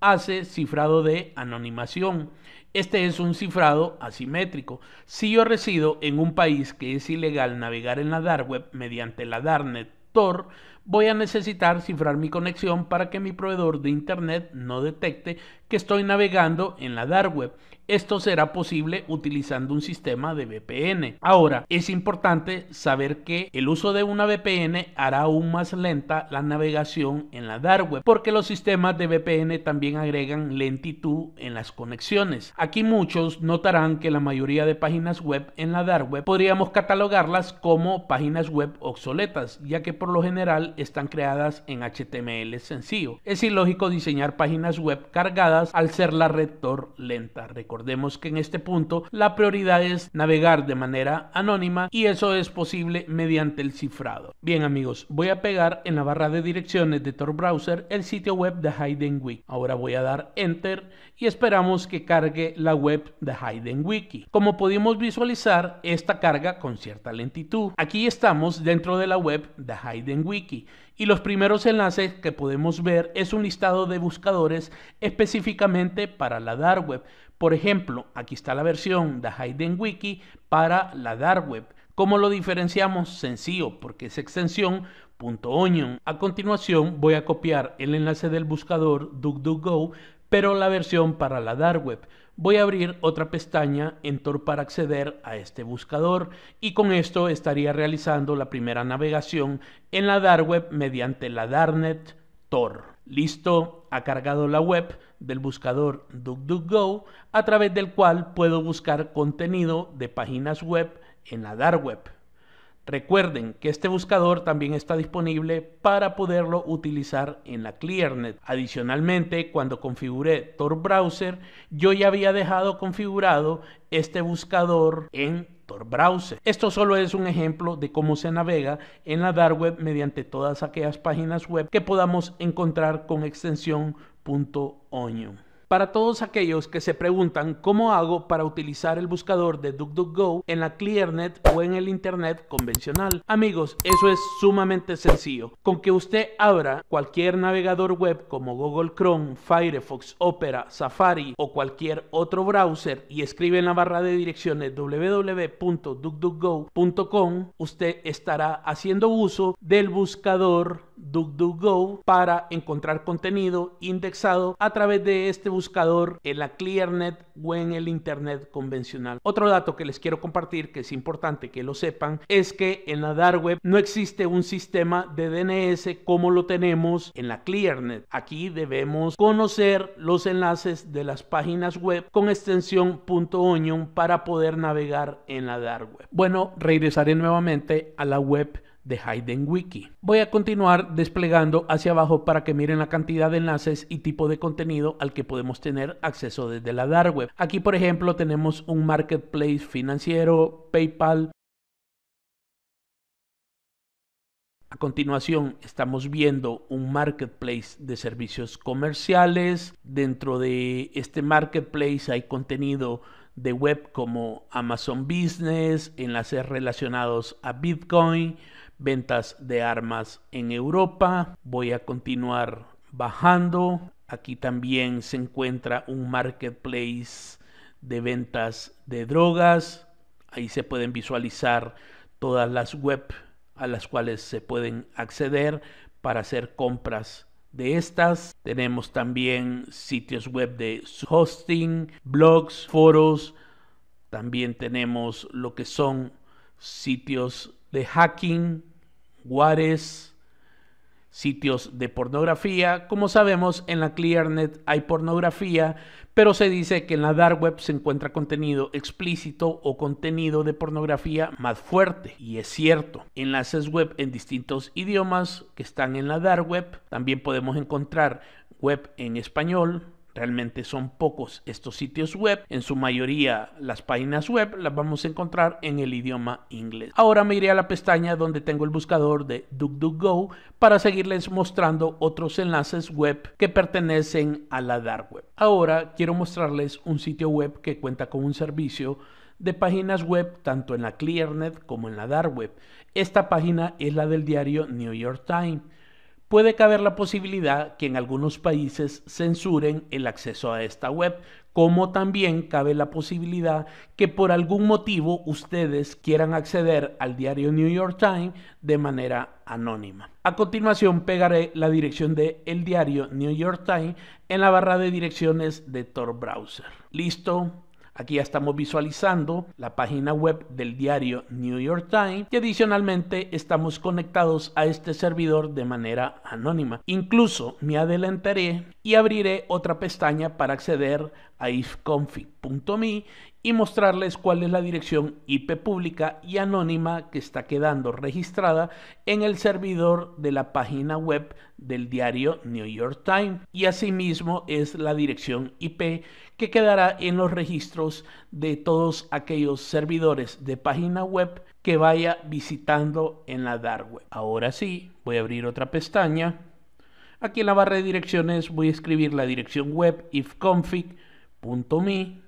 hace cifrado de anonimación. Este es un cifrado asimétrico. Si yo resido en un país que es ilegal navegar en la dark web mediante la darknet Tor, voy a necesitar cifrar mi conexión para que mi proveedor de internet no detecte que estoy navegando en la dark web esto será posible utilizando un sistema de VPN. Ahora, es importante saber que el uso de una VPN hará aún más lenta la navegación en la dark web, porque los sistemas de VPN también agregan lentitud en las conexiones. Aquí muchos notarán que la mayoría de páginas web en la dark web podríamos catalogarlas como páginas web obsoletas, ya que por lo general están creadas en HTML sencillo. Es ilógico diseñar páginas web cargadas al ser la red Tor lenta. recordemos. Recordemos que en este punto la prioridad es navegar de manera anónima y eso es posible mediante el cifrado. Bien amigos, voy a pegar en la barra de direcciones de Tor Browser el sitio web de Hidden Wiki. Ahora voy a dar Enter y esperamos que cargue la web de Hidden Wiki. Como podemos visualizar, esta carga con cierta lentitud. Aquí estamos dentro de la web de Hidden Wiki y los primeros enlaces que podemos ver es un listado de buscadores específicamente para la dark web. Por ejemplo, aquí está la versión de Hiden Wiki para la dark web. ¿Cómo lo diferenciamos? Sencillo, porque es extensión .onion. A continuación voy a copiar el enlace del buscador DuckDuckGo, pero la versión para la dark web voy a abrir otra pestaña en Tor para acceder a este buscador y con esto estaría realizando la primera navegación en la dark web mediante la Darnet Tor. Listo, ha cargado la web del buscador DuckDuckGo a través del cual puedo buscar contenido de páginas web en la dark web. Recuerden que este buscador también está disponible para poderlo utilizar en la ClearNet. Adicionalmente, cuando configuré Tor Browser, yo ya había dejado configurado este buscador en Tor Browser. Esto solo es un ejemplo de cómo se navega en la dark web mediante todas aquellas páginas web que podamos encontrar con extensión .onion. Para todos aquellos que se preguntan cómo hago para utilizar el buscador de DuckDuckGo en la ClearNet o en el Internet convencional. Amigos, eso es sumamente sencillo. Con que usted abra cualquier navegador web como Google Chrome, Firefox, Opera, Safari o cualquier otro browser y escribe en la barra de direcciones www.duckduckgo.com, usted estará haciendo uso del buscador DuckDuckGo para encontrar contenido indexado a través de este buscador en la ClearNet o en el Internet convencional. Otro dato que les quiero compartir que es importante que lo sepan es que en la dark web no existe un sistema de DNS como lo tenemos en la ClearNet. Aquí debemos conocer los enlaces de las páginas web con extensión .onion para poder navegar en la dark web. Bueno, regresaré nuevamente a la web de Hayden Wiki. Voy a continuar desplegando hacia abajo para que miren la cantidad de enlaces y tipo de contenido al que podemos tener acceso desde la dark web. Aquí, por ejemplo, tenemos un marketplace financiero, PayPal. A continuación, estamos viendo un marketplace de servicios comerciales. Dentro de este marketplace hay contenido de web como Amazon Business, enlaces relacionados a Bitcoin, ventas de armas en Europa. Voy a continuar bajando. Aquí también se encuentra un marketplace de ventas de drogas. Ahí se pueden visualizar todas las web a las cuales se pueden acceder para hacer compras de estas. Tenemos también sitios web de hosting, blogs, foros. También tenemos lo que son sitios de hacking, Juárez, sitios de pornografía. Como sabemos, en la ClearNet hay pornografía, pero se dice que en la dark web se encuentra contenido explícito o contenido de pornografía más fuerte. Y es cierto, enlaces web en distintos idiomas que están en la dark web. También podemos encontrar web en español, Realmente son pocos estos sitios web, en su mayoría las páginas web las vamos a encontrar en el idioma inglés. Ahora me iré a la pestaña donde tengo el buscador de DuckDuckGo para seguirles mostrando otros enlaces web que pertenecen a la dark web. Ahora quiero mostrarles un sitio web que cuenta con un servicio de páginas web tanto en la ClearNet como en la dark web. Esta página es la del diario New York Times puede caber la posibilidad que en algunos países censuren el acceso a esta web, como también cabe la posibilidad que por algún motivo ustedes quieran acceder al diario New York Times de manera anónima. A continuación pegaré la dirección de el diario New York Times en la barra de direcciones de Tor Browser. Listo, Aquí ya estamos visualizando la página web del diario New York Times y adicionalmente estamos conectados a este servidor de manera anónima. Incluso me adelantaré y abriré otra pestaña para acceder a ifconfig.me y mostrarles cuál es la dirección IP pública y anónima que está quedando registrada en el servidor de la página web del diario New York Times y asimismo es la dirección IP que quedará en los registros de todos aquellos servidores de página web que vaya visitando en la dark web. Ahora sí, voy a abrir otra pestaña. Aquí en la barra de direcciones voy a escribir la dirección web ifconfig.me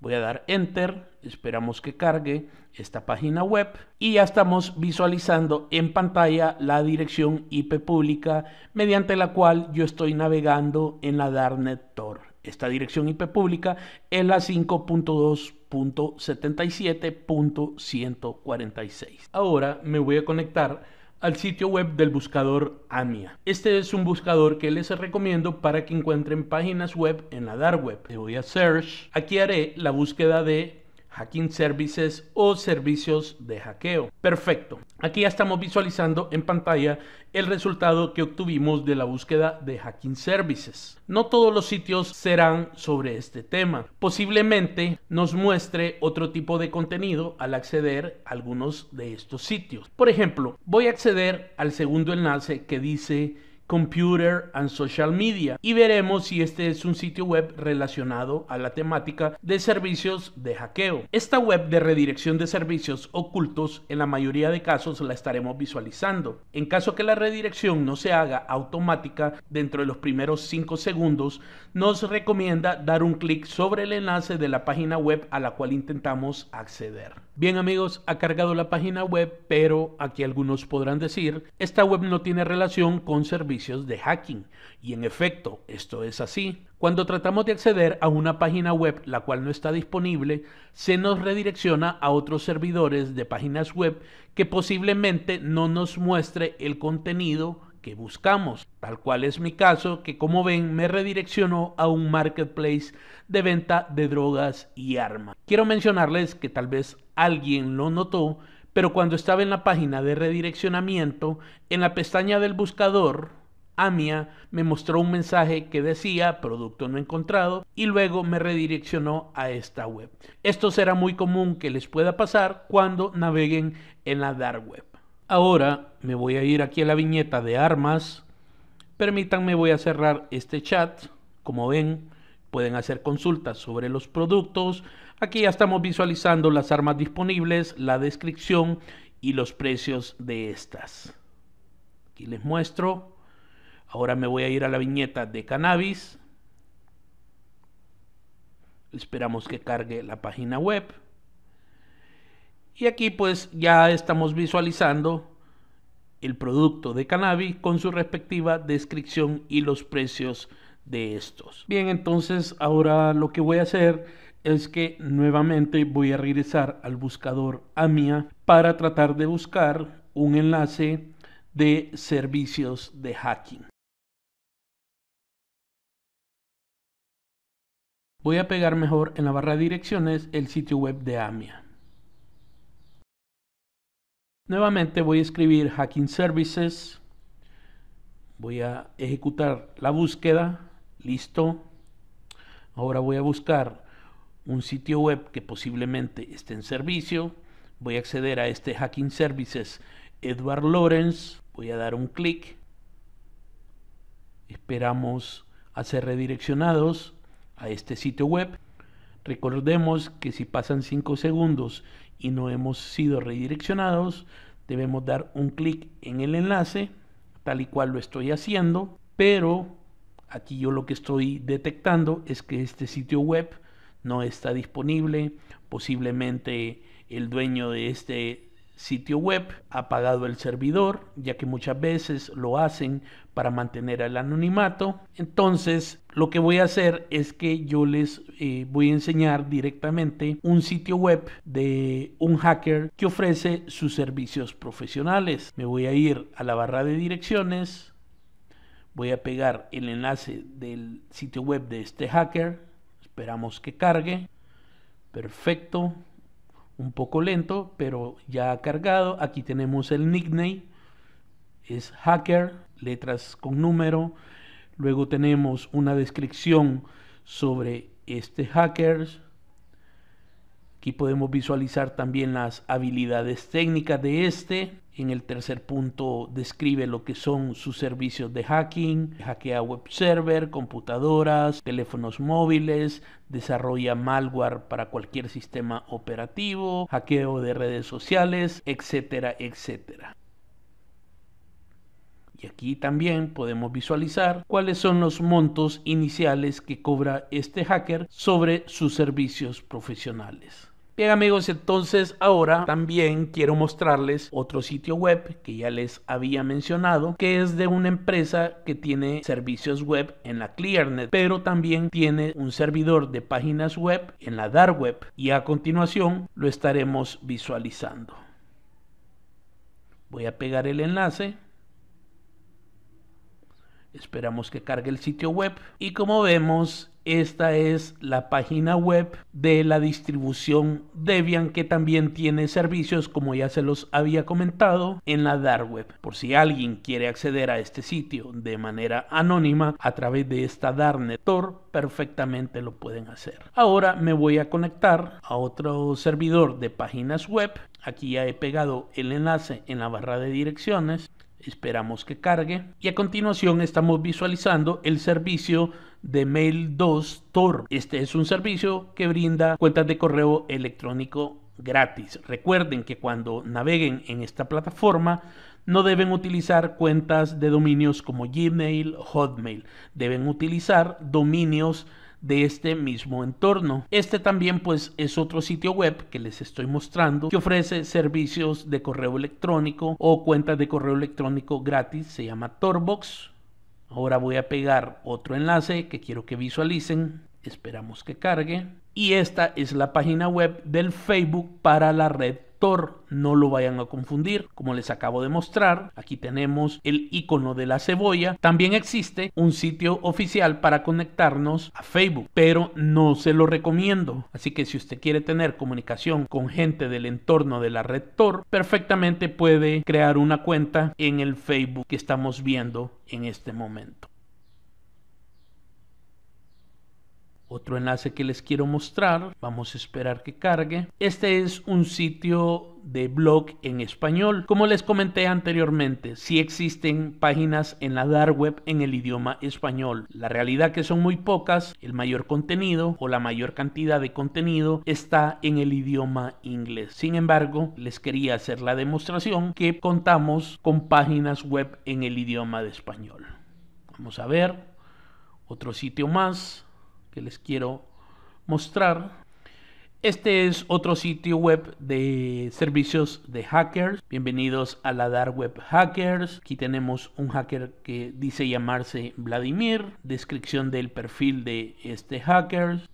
Voy a dar enter, esperamos que cargue esta página web y ya estamos visualizando en pantalla la dirección IP pública mediante la cual yo estoy navegando en la Darnet Tor. Esta dirección IP pública es la 5.2.77.146. Ahora me voy a conectar al sitio web del buscador AMIA. Este es un buscador que les recomiendo para que encuentren páginas web en la dark web. Le voy a search. Aquí haré la búsqueda de hacking services o servicios de hackeo. Perfecto. Aquí ya estamos visualizando en pantalla el resultado que obtuvimos de la búsqueda de hacking services. No todos los sitios serán sobre este tema. Posiblemente nos muestre otro tipo de contenido al acceder a algunos de estos sitios. Por ejemplo, voy a acceder al segundo enlace que dice Computer and Social Media y veremos si este es un sitio web relacionado a la temática de servicios de hackeo. Esta web de redirección de servicios ocultos en la mayoría de casos la estaremos visualizando. En caso que la redirección no se haga automática dentro de los primeros 5 segundos, nos recomienda dar un clic sobre el enlace de la página web a la cual intentamos acceder. Bien amigos, ha cargado la página web, pero aquí algunos podrán decir, esta web no tiene relación con servicios de hacking. Y en efecto, esto es así. Cuando tratamos de acceder a una página web la cual no está disponible, se nos redirecciona a otros servidores de páginas web que posiblemente no nos muestre el contenido buscamos, tal cual es mi caso, que como ven me redireccionó a un marketplace de venta de drogas y armas. Quiero mencionarles que tal vez alguien lo notó, pero cuando estaba en la página de redireccionamiento, en la pestaña del buscador, Amia me mostró un mensaje que decía producto no encontrado y luego me redireccionó a esta web. Esto será muy común que les pueda pasar cuando naveguen en la dark web. Ahora me voy a ir aquí a la viñeta de armas. Permítanme, voy a cerrar este chat. Como ven, pueden hacer consultas sobre los productos. Aquí ya estamos visualizando las armas disponibles, la descripción y los precios de estas. Aquí les muestro. Ahora me voy a ir a la viñeta de cannabis. Esperamos que cargue la página web. Y aquí pues ya estamos visualizando el producto de cannabis con su respectiva descripción y los precios de estos. Bien, entonces ahora lo que voy a hacer es que nuevamente voy a regresar al buscador AMIA para tratar de buscar un enlace de servicios de hacking. Voy a pegar mejor en la barra de direcciones el sitio web de AMIA. Nuevamente voy a escribir hacking services. Voy a ejecutar la búsqueda. Listo. Ahora voy a buscar un sitio web que posiblemente esté en servicio. Voy a acceder a este hacking services Edward Lawrence. Voy a dar un clic. Esperamos a ser redireccionados a este sitio web. Recordemos que si pasan 5 segundos y no hemos sido redireccionados, debemos dar un clic en el enlace, tal y cual lo estoy haciendo, pero aquí yo lo que estoy detectando es que este sitio web no está disponible, posiblemente el dueño de este sitio web, apagado el servidor, ya que muchas veces lo hacen para mantener el anonimato. Entonces, lo que voy a hacer es que yo les eh, voy a enseñar directamente un sitio web de un hacker que ofrece sus servicios profesionales. Me voy a ir a la barra de direcciones, voy a pegar el enlace del sitio web de este hacker, esperamos que cargue. Perfecto un poco lento, pero ya cargado. Aquí tenemos el nickname, es hacker, letras con número. Luego tenemos una descripción sobre este hacker, y podemos visualizar también las habilidades técnicas de este. En el tercer punto describe lo que son sus servicios de hacking, hackea web server, computadoras, teléfonos móviles, desarrolla malware para cualquier sistema operativo, hackeo de redes sociales, etcétera, etcétera. Y aquí también podemos visualizar cuáles son los montos iniciales que cobra este hacker sobre sus servicios profesionales. Bien amigos, entonces ahora también quiero mostrarles otro sitio web que ya les había mencionado, que es de una empresa que tiene servicios web en la ClearNet, pero también tiene un servidor de páginas web en la dark web y a continuación lo estaremos visualizando. Voy a pegar el enlace. Esperamos que cargue el sitio web y como vemos esta es la página web de la distribución Debian que también tiene servicios como ya se los había comentado en la dark web. Por si alguien quiere acceder a este sitio de manera anónima a través de esta darknet Tor, perfectamente lo pueden hacer. Ahora me voy a conectar a otro servidor de páginas web. Aquí ya he pegado el enlace en la barra de direcciones Esperamos que cargue. Y a continuación estamos visualizando el servicio de Mail2 Tor. Este es un servicio que brinda cuentas de correo electrónico gratis. Recuerden que cuando naveguen en esta plataforma no deben utilizar cuentas de dominios como Gmail, Hotmail. Deben utilizar dominios de este mismo entorno. Este también pues es otro sitio web que les estoy mostrando que ofrece servicios de correo electrónico o cuentas de correo electrónico gratis, se llama Torbox. Ahora voy a pegar otro enlace que quiero que visualicen. Esperamos que cargue. Y esta es la página web del Facebook para la red no lo vayan a confundir. Como les acabo de mostrar, aquí tenemos el icono de la cebolla. También existe un sitio oficial para conectarnos a Facebook, pero no se lo recomiendo. Así que si usted quiere tener comunicación con gente del entorno de la red Tor, perfectamente puede crear una cuenta en el Facebook que estamos viendo en este momento. Otro enlace que les quiero mostrar, vamos a esperar que cargue. Este es un sitio de blog en español. Como les comenté anteriormente, si sí existen páginas en la dark web en el idioma español. La realidad que son muy pocas, el mayor contenido o la mayor cantidad de contenido está en el idioma inglés. Sin embargo, les quería hacer la demostración que contamos con páginas web en el idioma de español. Vamos a ver otro sitio más que les quiero mostrar. Este es otro sitio web de servicios de hackers. Bienvenidos a la Dark Web Hackers. Aquí tenemos un hacker que dice llamarse Vladimir. Descripción del perfil de este hacker.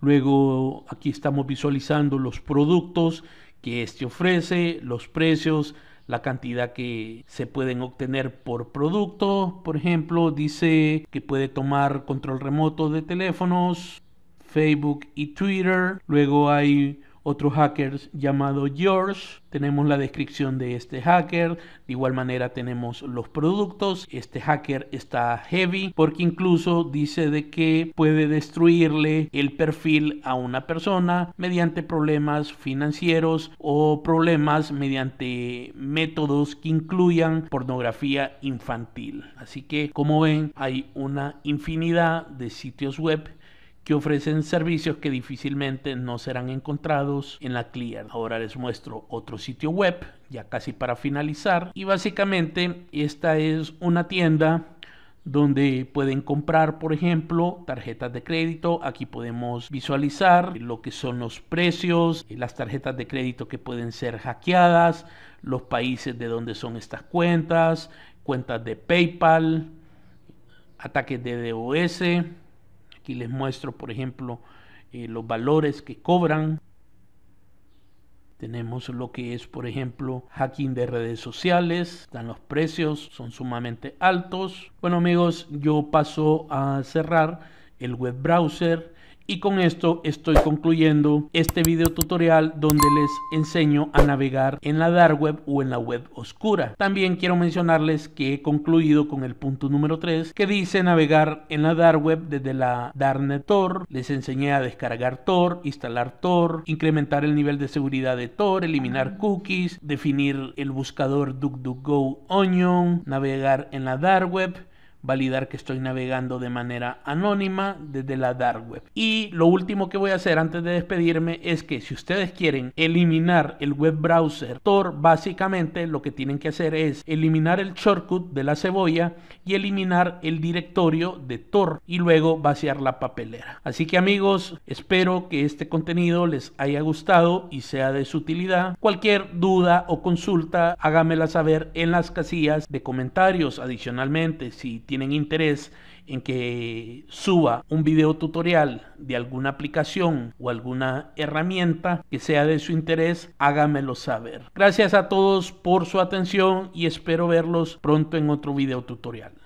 Luego aquí estamos visualizando los productos que este ofrece, los precios, la cantidad que se pueden obtener por producto. Por ejemplo, dice que puede tomar control remoto de teléfonos, Facebook y Twitter. Luego hay otro hacker llamado George. Tenemos la descripción de este hacker. De igual manera tenemos los productos. Este hacker está heavy porque incluso dice de que puede destruirle el perfil a una persona mediante problemas financieros o problemas mediante métodos que incluyan pornografía infantil. Así que como ven hay una infinidad de sitios web que ofrecen servicios que difícilmente no serán encontrados en la client. Ahora les muestro otro sitio web, ya casi para finalizar. Y básicamente esta es una tienda donde pueden comprar, por ejemplo, tarjetas de crédito. Aquí podemos visualizar lo que son los precios, eh, las tarjetas de crédito que pueden ser hackeadas, los países de donde son estas cuentas, cuentas de PayPal, ataques de DOS, Aquí les muestro, por ejemplo, eh, los valores que cobran. Tenemos lo que es, por ejemplo, hacking de redes sociales. Están los precios, son sumamente altos. Bueno amigos, yo paso a cerrar el web browser y con esto estoy concluyendo este video tutorial donde les enseño a navegar en la dark web o en la web oscura. También quiero mencionarles que he concluido con el punto número 3 que dice navegar en la dark web desde la darknet Tor. Les enseñé a descargar Tor, instalar Tor, incrementar el nivel de seguridad de Tor, eliminar cookies, definir el buscador DuckDuckGo Onion, navegar en la dark web validar que estoy navegando de manera anónima desde la dark web. Y lo último que voy a hacer antes de despedirme es que si ustedes quieren eliminar el web browser Tor, básicamente lo que tienen que hacer es eliminar el shortcut de la cebolla y eliminar el directorio de Tor y luego vaciar la papelera. Así que amigos, espero que este contenido les haya gustado y sea de su utilidad. Cualquier duda o consulta, hágamela saber en las casillas de comentarios. Adicionalmente, si tienen interés en que suba un video tutorial de alguna aplicación o alguna herramienta que sea de su interés, hágamelo saber. Gracias a todos por su atención y espero verlos pronto en otro video tutorial.